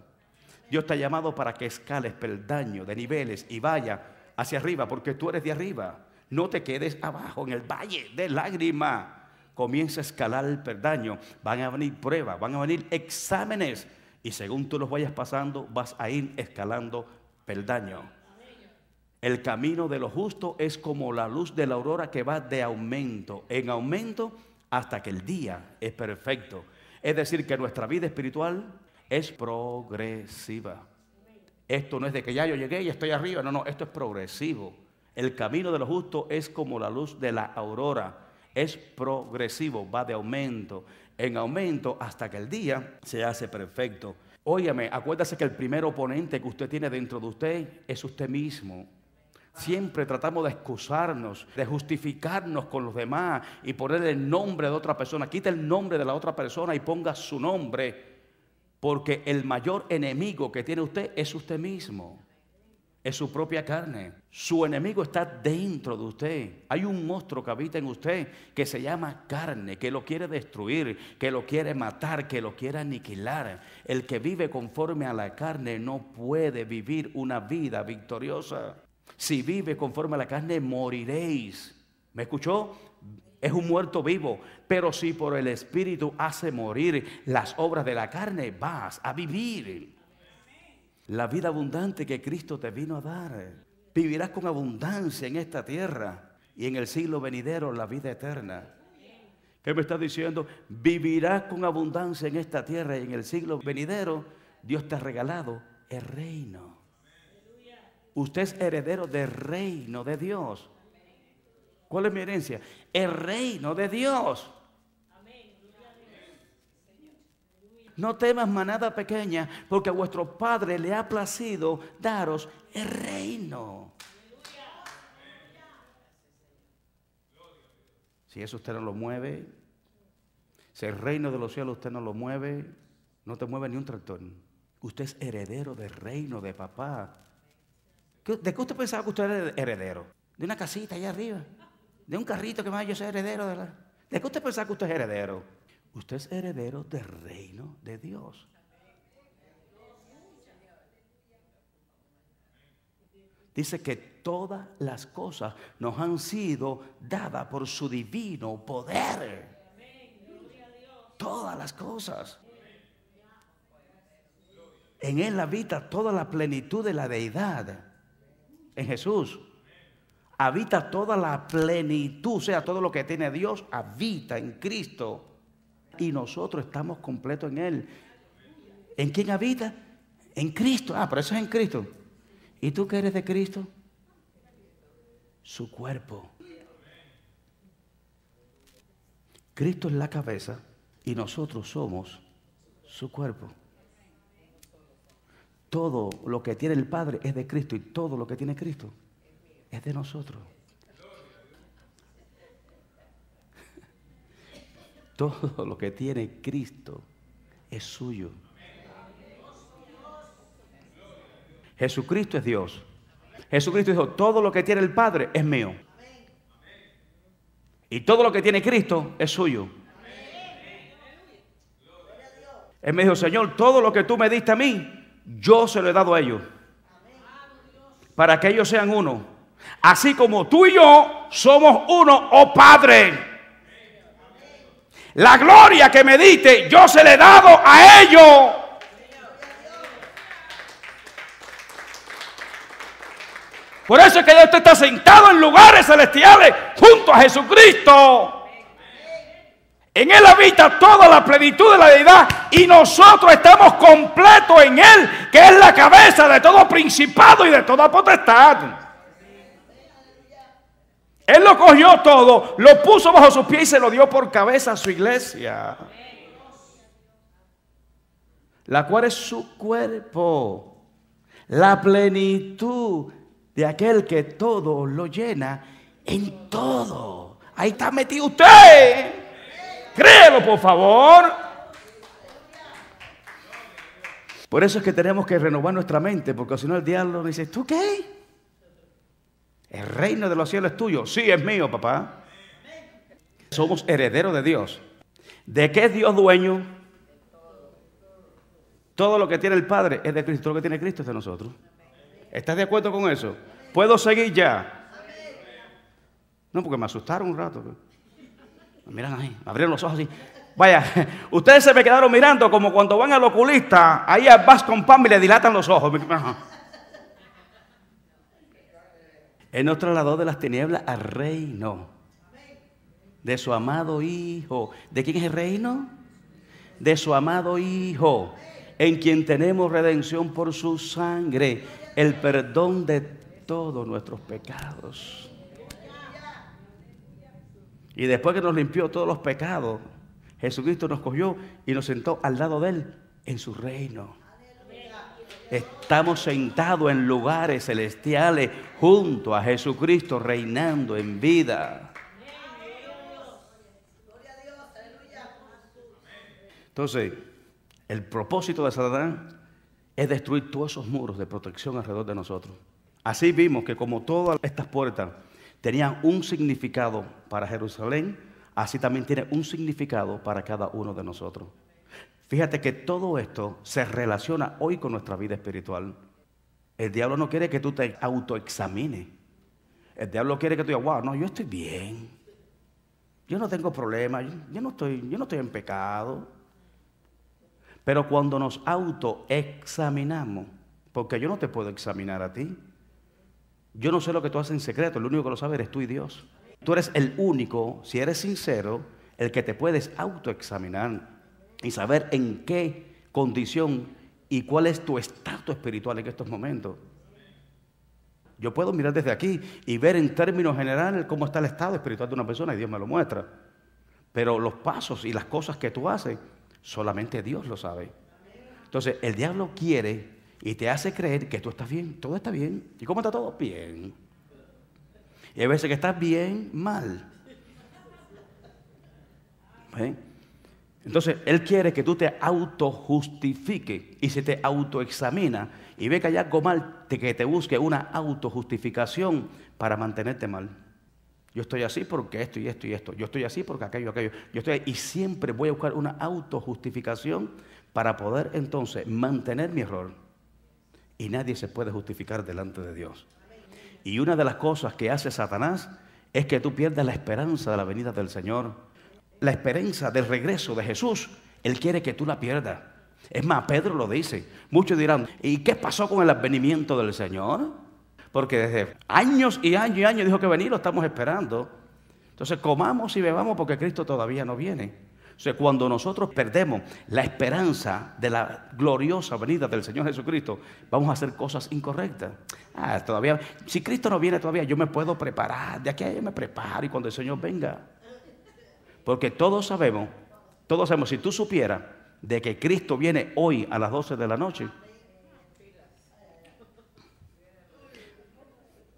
Speaker 1: Dios te ha llamado para que escales peldaño de niveles y vaya hacia arriba, porque tú eres de arriba. No te quedes abajo en el valle de lágrimas. Comienza a escalar el peldaño. Van a venir pruebas, van a venir exámenes. Y según tú los vayas pasando, vas a ir escalando peldaño. El camino de lo justo es como la luz de la aurora que va de aumento en aumento hasta que el día es perfecto. Es decir, que nuestra vida espiritual es progresiva. Esto no es de que ya yo llegué y estoy arriba, no, no, esto es progresivo. El camino de lo justo es como la luz de la aurora, es progresivo, va de aumento en aumento hasta que el día se hace perfecto. Óyeme, acuérdese que el primer oponente que usted tiene dentro de usted es usted mismo. Siempre tratamos de excusarnos, de justificarnos con los demás y poner el nombre de otra persona. Quita el nombre de la otra persona y ponga su nombre. Porque el mayor enemigo que tiene usted es usted mismo. Es su propia carne. Su enemigo está dentro de usted. Hay un monstruo que habita en usted que se llama carne, que lo quiere destruir, que lo quiere matar, que lo quiere aniquilar. El que vive conforme a la carne no puede vivir una vida victoriosa. Si vive conforme a la carne, moriréis. ¿Me escuchó? Es un muerto vivo, pero si por el Espíritu hace morir las obras de la carne, vas a vivir. La vida abundante que Cristo te vino a dar. Vivirás con abundancia en esta tierra y en el siglo venidero la vida eterna. ¿Qué me está diciendo? Vivirás con abundancia en esta tierra y en el siglo venidero Dios te ha regalado el reino. Usted es heredero del reino de Dios. ¿Cuál es mi herencia? El reino de Dios. No temas manada pequeña, porque a vuestro Padre le ha placido daros el reino. Si eso usted no lo mueve, si el reino de los cielos usted no lo mueve, no te mueve ni un tractor. Usted es heredero del reino de papá. ¿De qué usted pensaba que usted era heredero? ¿De una casita allá arriba? ¿De un carrito que más yo ser heredero? ¿De, la... ¿De qué usted pensaba que usted es heredero? Usted es heredero del reino de Dios. Dice que todas las cosas nos han sido dadas por su divino poder. Todas las cosas. En Él habita toda la plenitud de la deidad en Jesús. Habita toda la plenitud, o sea, todo lo que tiene Dios, habita en Cristo. Y nosotros estamos completos en Él. ¿En quién habita? En Cristo. Ah, pero eso es en Cristo. ¿Y tú qué eres de Cristo? Su cuerpo. Cristo es la cabeza y nosotros somos su cuerpo. Todo lo que tiene el Padre es de Cristo y todo lo que tiene Cristo es de nosotros. Todo lo que tiene Cristo es suyo. Jesucristo es Dios. Jesucristo dijo, todo lo que tiene el Padre es mío. Y todo lo que tiene Cristo es suyo. Él me dijo, Señor, todo lo que tú me diste a mí yo se lo he dado a ellos. Para que ellos sean uno. Así como tú y yo somos uno, oh Padre. La gloria que me diste, yo se le he dado a ellos. Por eso es que Dios te está sentado en lugares celestiales junto a Jesucristo. En Él habita toda la plenitud de la deidad y nosotros estamos completos en Él, que es la cabeza de todo principado y de toda potestad. Él lo cogió todo, lo puso bajo sus pies y se lo dio por cabeza a su iglesia. La cual es su cuerpo, la plenitud de aquel que todo lo llena en todo. Ahí está metido usted. Créelo, por favor. Por eso es que tenemos que renovar nuestra mente, porque si no el diablo dice, ¿tú qué? El reino de los cielos es tuyo. Sí, es mío, papá. Somos herederos de Dios. ¿De qué es Dios dueño? Todo lo que tiene el Padre es de Cristo. Todo lo que tiene Cristo es de nosotros. ¿Estás de acuerdo con eso? ¿Puedo seguir ya? No, porque me asustaron un rato. Miran ahí, abrieron los ojos así. Vaya, ustedes se me quedaron mirando como cuando van al oculista, ahí vas con pan y le dilatan los ojos. En nos trasladó de las tinieblas al reino de su amado Hijo. ¿De quién es el reino? De su amado Hijo, en quien tenemos redención por su sangre, el perdón de todos nuestros pecados. Y después que nos limpió todos los pecados, Jesucristo nos cogió y nos sentó al lado de Él en su reino. Estamos sentados en lugares celestiales junto a Jesucristo reinando en vida. Entonces, el propósito de Satanás es destruir todos esos muros de protección alrededor de nosotros. Así vimos que como todas estas puertas tenían un significado para Jerusalén, así también tiene un significado para cada uno de nosotros. Fíjate que todo esto se relaciona hoy con nuestra vida espiritual. El diablo no quiere que tú te autoexamines. El diablo quiere que tú digas, wow, no, yo estoy bien. Yo no tengo problemas, yo no estoy, yo no estoy en pecado. Pero cuando nos autoexaminamos, porque yo no te puedo examinar a ti, yo no sé lo que tú haces en secreto, lo único que lo sabe eres tú y Dios. Tú eres el único, si eres sincero, el que te puedes autoexaminar y saber en qué condición y cuál es tu estatus espiritual en estos momentos. Yo puedo mirar desde aquí y ver en términos generales cómo está el estado espiritual de una persona y Dios me lo muestra. Pero los pasos y las cosas que tú haces, solamente Dios lo sabe. Entonces, el diablo quiere y te hace creer que tú estás bien, todo está bien. ¿Y cómo está todo? Bien. Y hay veces que estás bien mal. Entonces, Él quiere que tú te autojustifiques y se te autoexamina y ve que hay algo mal, que te busque una autojustificación para mantenerte mal. Yo estoy así porque esto y esto y esto. Yo estoy así porque aquello, aquello. Yo estoy y siempre voy a buscar una autojustificación para poder entonces mantener mi error y nadie se puede justificar delante de Dios. Y una de las cosas que hace Satanás es que tú pierdas la esperanza de la venida del Señor, la esperanza del regreso de Jesús. Él quiere que tú la pierdas. Es más, Pedro lo dice. Muchos dirán, ¿y qué pasó con el advenimiento del Señor? Porque desde años y años y años dijo que venía, lo estamos esperando. Entonces comamos y bebamos porque Cristo todavía no viene. O sea, cuando nosotros perdemos la esperanza de la gloriosa venida del Señor Jesucristo, vamos a hacer cosas incorrectas. Ah, todavía, si Cristo no viene todavía, yo me puedo preparar, de aquí a me preparo y cuando el Señor venga. Porque todos sabemos, todos sabemos, si tú supieras de que Cristo viene hoy a las 12 de la noche,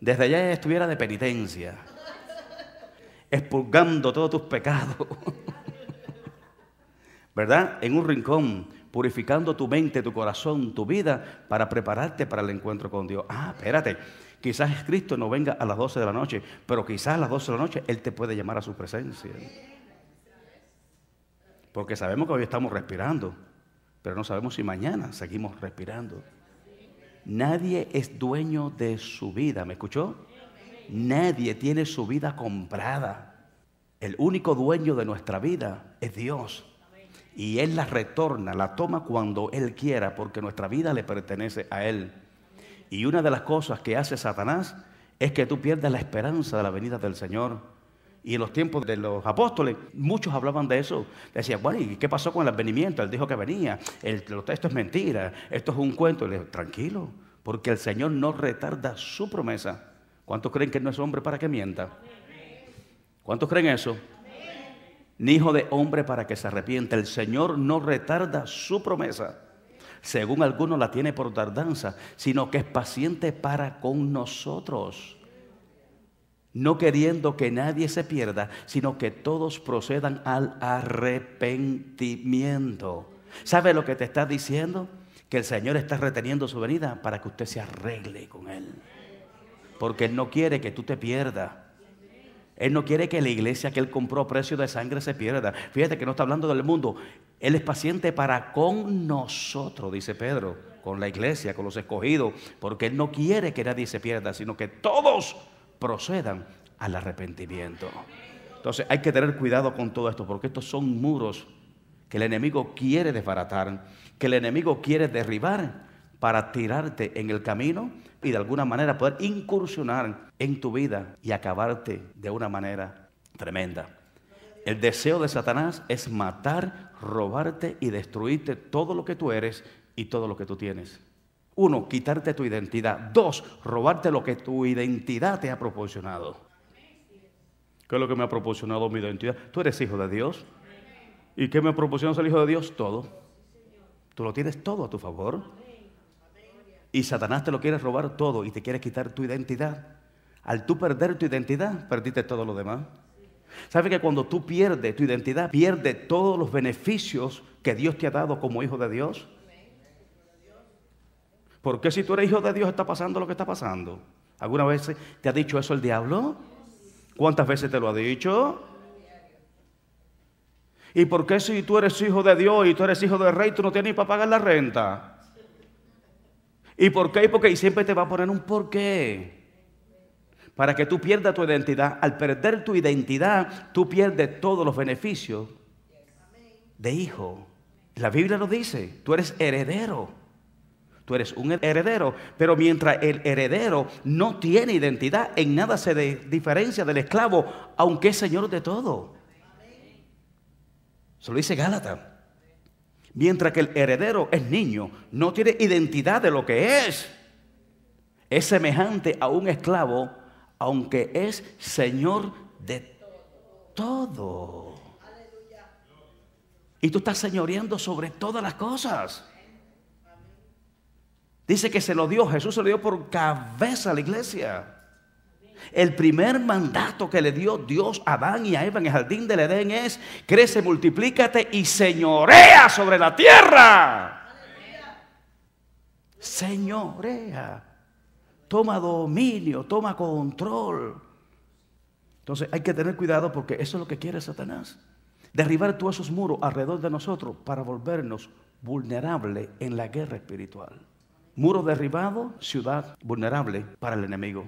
Speaker 1: desde allá estuviera de penitencia, expulgando todos tus pecados. ¿verdad? En un rincón, purificando tu mente, tu corazón, tu vida, para prepararte para el encuentro con Dios. Ah, espérate, quizás Cristo no venga a las 12 de la noche, pero quizás a las 12 de la noche Él te puede llamar a su presencia. Porque sabemos que hoy estamos respirando, pero no sabemos si mañana seguimos respirando. Nadie es dueño de su vida, ¿me escuchó? Nadie tiene su vida comprada. El único dueño de nuestra vida es Dios y Él la retorna, la toma cuando Él quiera, porque nuestra vida le pertenece a Él. Y una de las cosas que hace Satanás es que tú pierdas la esperanza de la venida del Señor. Y en los tiempos de los apóstoles, muchos hablaban de eso. Decían, bueno, ¿y qué pasó con el advenimiento? Él dijo que venía. El, esto es mentira, esto es un cuento. Le dijo, tranquilo, porque el Señor no retarda su promesa. ¿Cuántos creen que no es hombre para que mienta? ¿Cuántos creen eso? ni hijo de hombre para que se arrepienta. El Señor no retarda su promesa, según algunos la tiene por tardanza, sino que es paciente para con nosotros, no queriendo que nadie se pierda, sino que todos procedan al arrepentimiento. ¿Sabe lo que te está diciendo? Que el Señor está reteniendo su venida para que usted se arregle con Él. Porque Él no quiere que tú te pierdas. Él no quiere que la iglesia que Él compró a precio de sangre se pierda. Fíjate que no está hablando del mundo. Él es paciente para con nosotros, dice Pedro, con la iglesia, con los escogidos, porque Él no quiere que nadie se pierda, sino que todos procedan al arrepentimiento. Entonces hay que tener cuidado con todo esto, porque estos son muros que el enemigo quiere desbaratar, que el enemigo quiere derribar para tirarte en el camino y de alguna manera poder incursionar en tu vida y acabarte de una manera tremenda. El deseo de Satanás es matar, robarte y destruirte todo lo que tú eres y todo lo que tú tienes. Uno, quitarte tu identidad. Dos, robarte lo que tu identidad te ha proporcionado. ¿Qué es lo que me ha proporcionado mi identidad? Tú eres hijo de Dios. ¿Y qué me proporcionas el hijo de Dios? Todo. Tú lo tienes todo a tu favor y Satanás te lo quiere robar todo y te quiere quitar tu identidad. Al tú perder tu identidad, perdiste todo lo demás. ¿Sabes que cuando tú pierdes tu identidad, pierdes todos los beneficios que Dios te ha dado como hijo de Dios? ¿Por qué si tú eres hijo de Dios está pasando lo que está pasando? ¿Alguna vez te ha dicho eso el diablo? ¿Cuántas veces te lo ha dicho? ¿Y por qué si tú eres hijo de Dios y tú eres hijo del rey, tú no tienes ni para pagar la renta? ¿Y por qué? Porque siempre te va a poner un por qué. Para que tú pierdas tu identidad. Al perder tu identidad, tú pierdes todos los beneficios de hijo. La Biblia lo dice. Tú eres heredero. Tú eres un heredero. Pero mientras el heredero no tiene identidad, en nada se diferencia del esclavo, aunque es señor de todo. Se lo dice Gálatas. Mientras que el heredero es niño, no tiene identidad de lo que es. Es semejante a un esclavo, aunque es señor de todo. Y tú estás señoreando sobre todas las cosas. Dice que se lo dio, Jesús se lo dio por cabeza a la iglesia. El primer mandato que le dio Dios a Adán y a Eva en el jardín del Edén es, crece, multiplícate y señorea sobre la tierra. Señorea. Toma dominio, toma control. Entonces hay que tener cuidado porque eso es lo que quiere Satanás. Derribar todos esos muros alrededor de nosotros para volvernos vulnerables en la guerra espiritual. Muro derribado, ciudad vulnerable para el enemigo.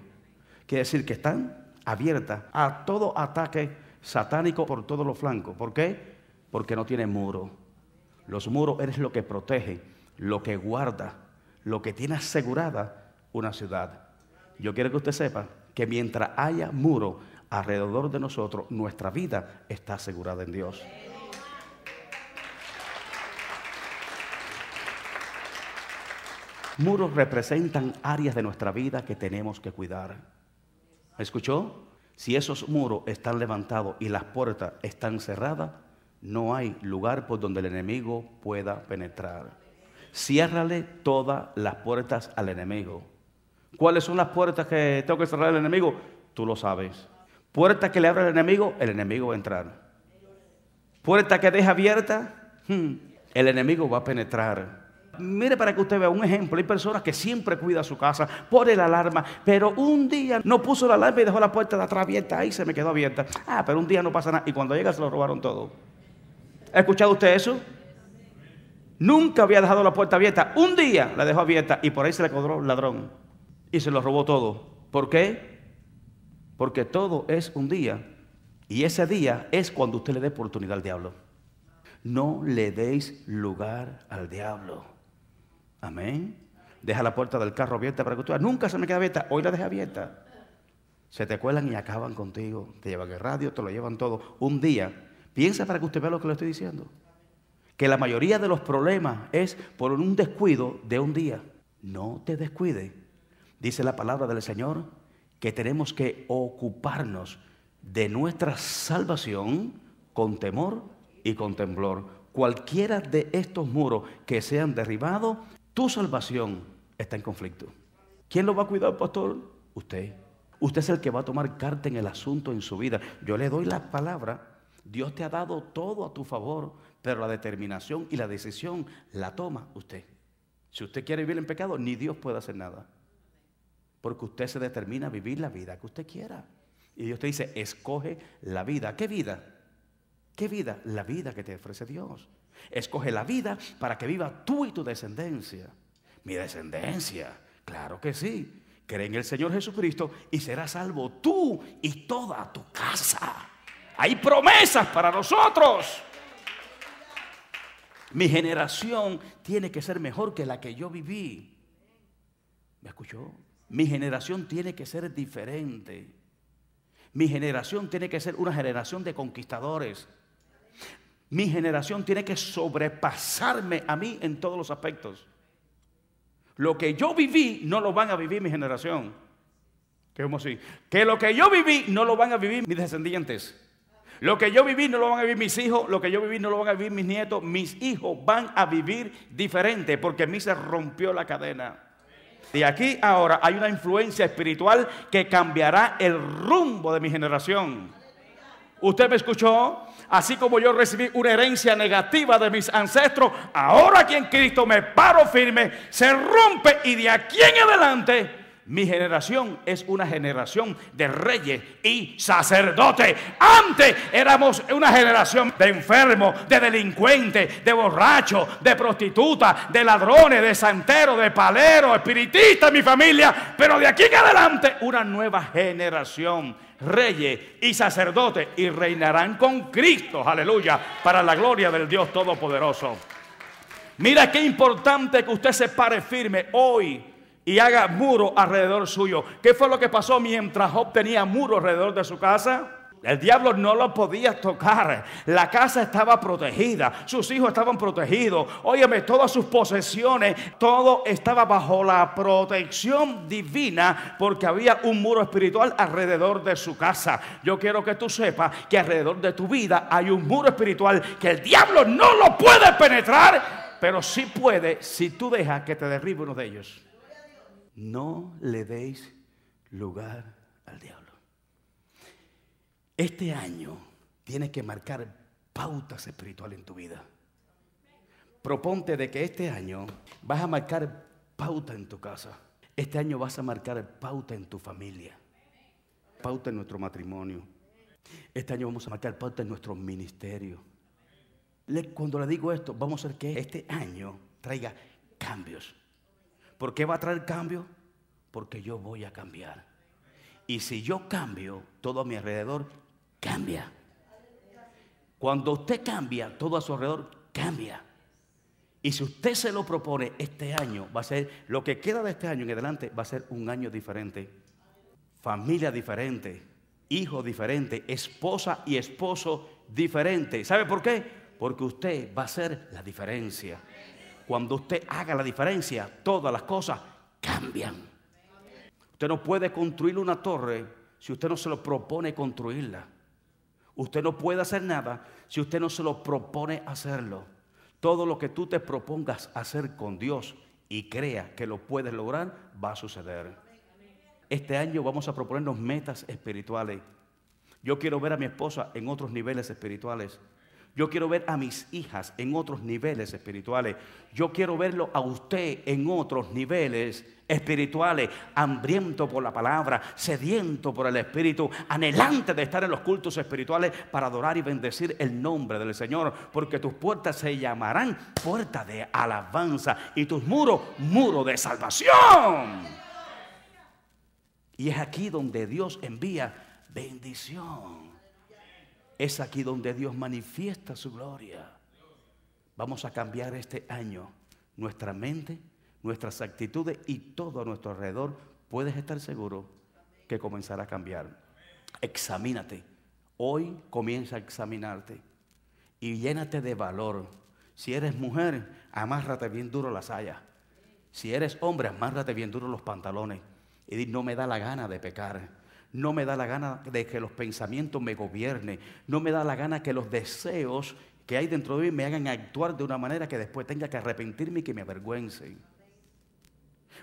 Speaker 1: Quiere decir que están abiertas a todo ataque satánico por todos los flancos. ¿Por qué? Porque no tienen muro. Los muros eres lo que protege, lo que guarda, lo que tiene asegurada una ciudad. Yo quiero que usted sepa que mientras haya muro alrededor de nosotros, nuestra vida está asegurada en Dios. Muros representan áreas de nuestra vida que tenemos que cuidar. ¿Escuchó? Si esos muros están levantados y las puertas están cerradas, no hay lugar por donde el enemigo pueda penetrar. Ciérrale todas las puertas al enemigo. ¿Cuáles son las puertas que tengo que cerrar al enemigo? Tú lo sabes. Puerta que le abra al enemigo, el enemigo va a entrar. Puerta que deja abierta, hmm, el enemigo va a penetrar. Mire para que usted vea un ejemplo. Hay personas que siempre cuidan su casa, por el alarma, pero un día no puso la alarma y dejó la puerta de atrás abierta. Ahí se me quedó abierta. Ah, pero un día no pasa nada. Y cuando llega se lo robaron todo. ¿Ha escuchado usted eso? Nunca había dejado la puerta abierta. Un día la dejó abierta y por ahí se le cobró un ladrón. Y se lo robó todo. ¿Por qué? Porque todo es un día. Y ese día es cuando usted le dé oportunidad al diablo. No le deis lugar al diablo. Amén. Deja la puerta del carro abierta para que tú Nunca se me queda abierta. Hoy la deja abierta. Se te cuelan y acaban contigo. Te llevan el radio, te lo llevan todo. Un día, piensa para que usted vea lo que le estoy diciendo. Que la mayoría de los problemas es por un descuido de un día. No te descuide. Dice la palabra del Señor que tenemos que ocuparnos de nuestra salvación con temor y con temblor. Cualquiera de estos muros que sean derribados, tu salvación está en conflicto. ¿Quién lo va a cuidar, pastor? Usted. Usted es el que va a tomar carta en el asunto en su vida. Yo le doy la palabra. Dios te ha dado todo a tu favor, pero la determinación y la decisión la toma usted. Si usted quiere vivir en pecado, ni Dios puede hacer nada. Porque usted se determina a vivir la vida que usted quiera. Y Dios te dice, escoge la vida. ¿Qué vida? ¿Qué vida? La vida que te ofrece Dios. Escoge la vida para que viva tú y tu descendencia. Mi descendencia, claro que sí. Cree en el Señor Jesucristo y serás salvo tú y toda tu casa. Hay promesas para nosotros. Mi generación tiene que ser mejor que la que yo viví. ¿Me escuchó? Mi generación tiene que ser diferente. Mi generación tiene que ser una generación de conquistadores. Mi generación tiene que sobrepasarme a mí en todos los aspectos. Lo que yo viví no lo van a vivir mi generación. ¿Qué Que lo que yo viví no lo van a vivir mis descendientes. Lo que yo viví no lo van a vivir mis hijos, lo que yo viví no lo van a vivir mis nietos, mis hijos van a vivir diferente porque a mí se rompió la cadena. Y aquí ahora hay una influencia espiritual que cambiará el rumbo de mi generación. ¿Usted me escuchó? Así como yo recibí una herencia negativa de mis ancestros, ahora aquí en Cristo me paro firme, se rompe y de aquí en adelante mi generación es una generación de reyes y sacerdotes. Antes éramos una generación de enfermos, de delincuentes, de borrachos, de prostitutas, de ladrones, de santeros, de paleros, espiritistas, mi familia. Pero de aquí en adelante, una nueva generación. Reyes y sacerdotes y reinarán con Cristo, aleluya, para la gloria del Dios Todopoderoso. Mira qué importante que usted se pare firme hoy y haga muro alrededor suyo. ¿Qué fue lo que pasó mientras Job tenía muro alrededor de su casa? El diablo no lo podía tocar. La casa estaba protegida. Sus hijos estaban protegidos. Óyeme, todas sus posesiones, todo estaba bajo la protección divina porque había un muro espiritual alrededor de su casa. Yo quiero que tú sepas que alrededor de tu vida hay un muro espiritual que el diablo no lo puede penetrar, pero sí puede si tú dejas que te derribe uno de ellos no le deis lugar al diablo. Este año tienes que marcar pautas espirituales en tu vida. Proponte de que este año vas a marcar pauta en tu casa. Este año vas a marcar pauta en tu familia. Pauta en nuestro matrimonio. Este año vamos a marcar pauta en nuestro ministerio. Cuando le digo esto, vamos a hacer que este año traiga cambios. ¿Por qué va a traer cambio? Porque yo voy a cambiar. Y si yo cambio, todo a mi alrededor cambia. Cuando usted cambia, todo a su alrededor cambia. Y si usted se lo propone este año, va a ser lo que queda de este año en adelante, va a ser un año diferente. Familia diferente, hijo diferente, esposa y esposo diferente. ¿Sabe por qué? Porque usted va a ser la diferencia cuando usted haga la diferencia, todas las cosas cambian. Usted no puede construir una torre si usted no se lo propone construirla. Usted no puede hacer nada si usted no se lo propone hacerlo. Todo lo que tú te propongas hacer con Dios y crea que lo puedes lograr, va a suceder. Este año vamos a proponernos metas espirituales. Yo quiero ver a mi esposa en otros niveles espirituales. Yo quiero ver a mis hijas en otros niveles espirituales. Yo quiero verlo a usted en otros niveles espirituales, hambriento por la palabra, sediento por el Espíritu, anhelante de estar en los cultos espirituales para adorar y bendecir el nombre del Señor, porque tus puertas se llamarán puerta de alabanza y tus muros muro de salvación. Y es aquí donde Dios envía bendición. Es aquí donde Dios manifiesta su gloria. Vamos a cambiar este año nuestra mente, nuestras actitudes y todo a nuestro alrededor. Puedes estar seguro que comenzará a cambiar. Examínate. Hoy comienza a examinarte y llénate de valor. Si eres mujer, amárrate bien duro las sayas. Si eres hombre, amárrate bien duro los pantalones. Y no me da la gana de pecar. No me da la gana de que los pensamientos me gobiernen. No me da la gana que los deseos que hay dentro de mí me hagan actuar de una manera que después tenga que arrepentirme y que me avergüence.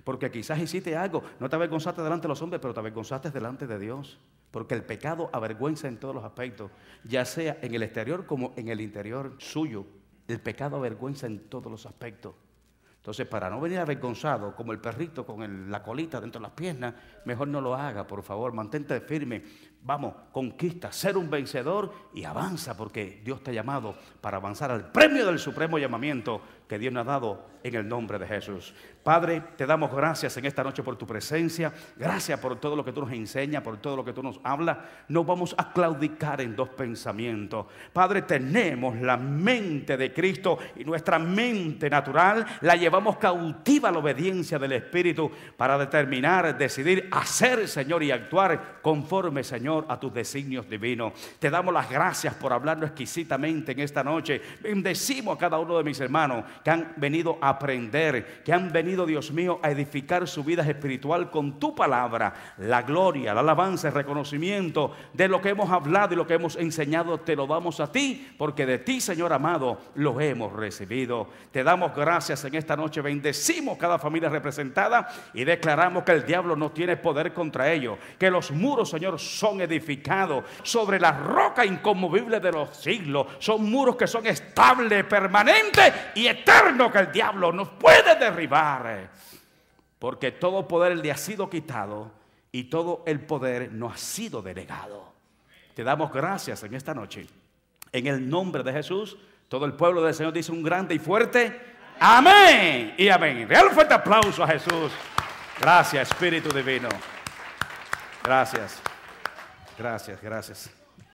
Speaker 1: Porque quizás hiciste algo, no te avergonzaste delante de los hombres, pero te avergonzaste delante de Dios. Porque el pecado avergüenza en todos los aspectos, ya sea en el exterior como en el interior suyo. El pecado avergüenza en todos los aspectos. Entonces, para no venir avergonzado como el perrito con la colita dentro de las piernas, mejor no lo haga, por favor, mantente firme. Vamos, conquista, ser un vencedor y avanza, porque Dios te ha llamado para avanzar al premio del supremo llamamiento que Dios nos ha dado en el nombre de Jesús. Padre, te damos gracias en esta noche por tu presencia. Gracias por todo lo que tú nos enseñas, por todo lo que tú nos hablas. Nos vamos a claudicar en dos pensamientos. Padre, tenemos la mente de Cristo y nuestra mente natural la llevamos cautiva a la obediencia del Espíritu para determinar, decidir, hacer, Señor, y actuar conforme, Señor, a tus designios divinos. Te damos las gracias por hablarnos exquisitamente en esta noche. Bendecimos a cada uno de mis hermanos que han venido a aprender, que han venido, Dios mío, a edificar su vida espiritual con tu palabra. La gloria, la alabanza, el reconocimiento de lo que hemos hablado y lo que hemos enseñado, te lo damos a ti, porque de ti, Señor amado, lo hemos recibido. Te damos gracias en esta noche, bendecimos cada familia representada y declaramos que el diablo no tiene poder contra ellos, que los muros, Señor, son edificados sobre la roca inconmovible de los siglos, son muros que son estables, permanentes y eternos que el diablo nos puede derribar. Porque todo poder le ha sido quitado y todo el poder nos ha sido delegado. Te damos gracias en esta noche. En el nombre de Jesús, todo el pueblo del Señor dice un grande y fuerte amén y amén. Real fuerte aplauso a Jesús. Gracias, Espíritu Divino. Gracias. Gracias, gracias.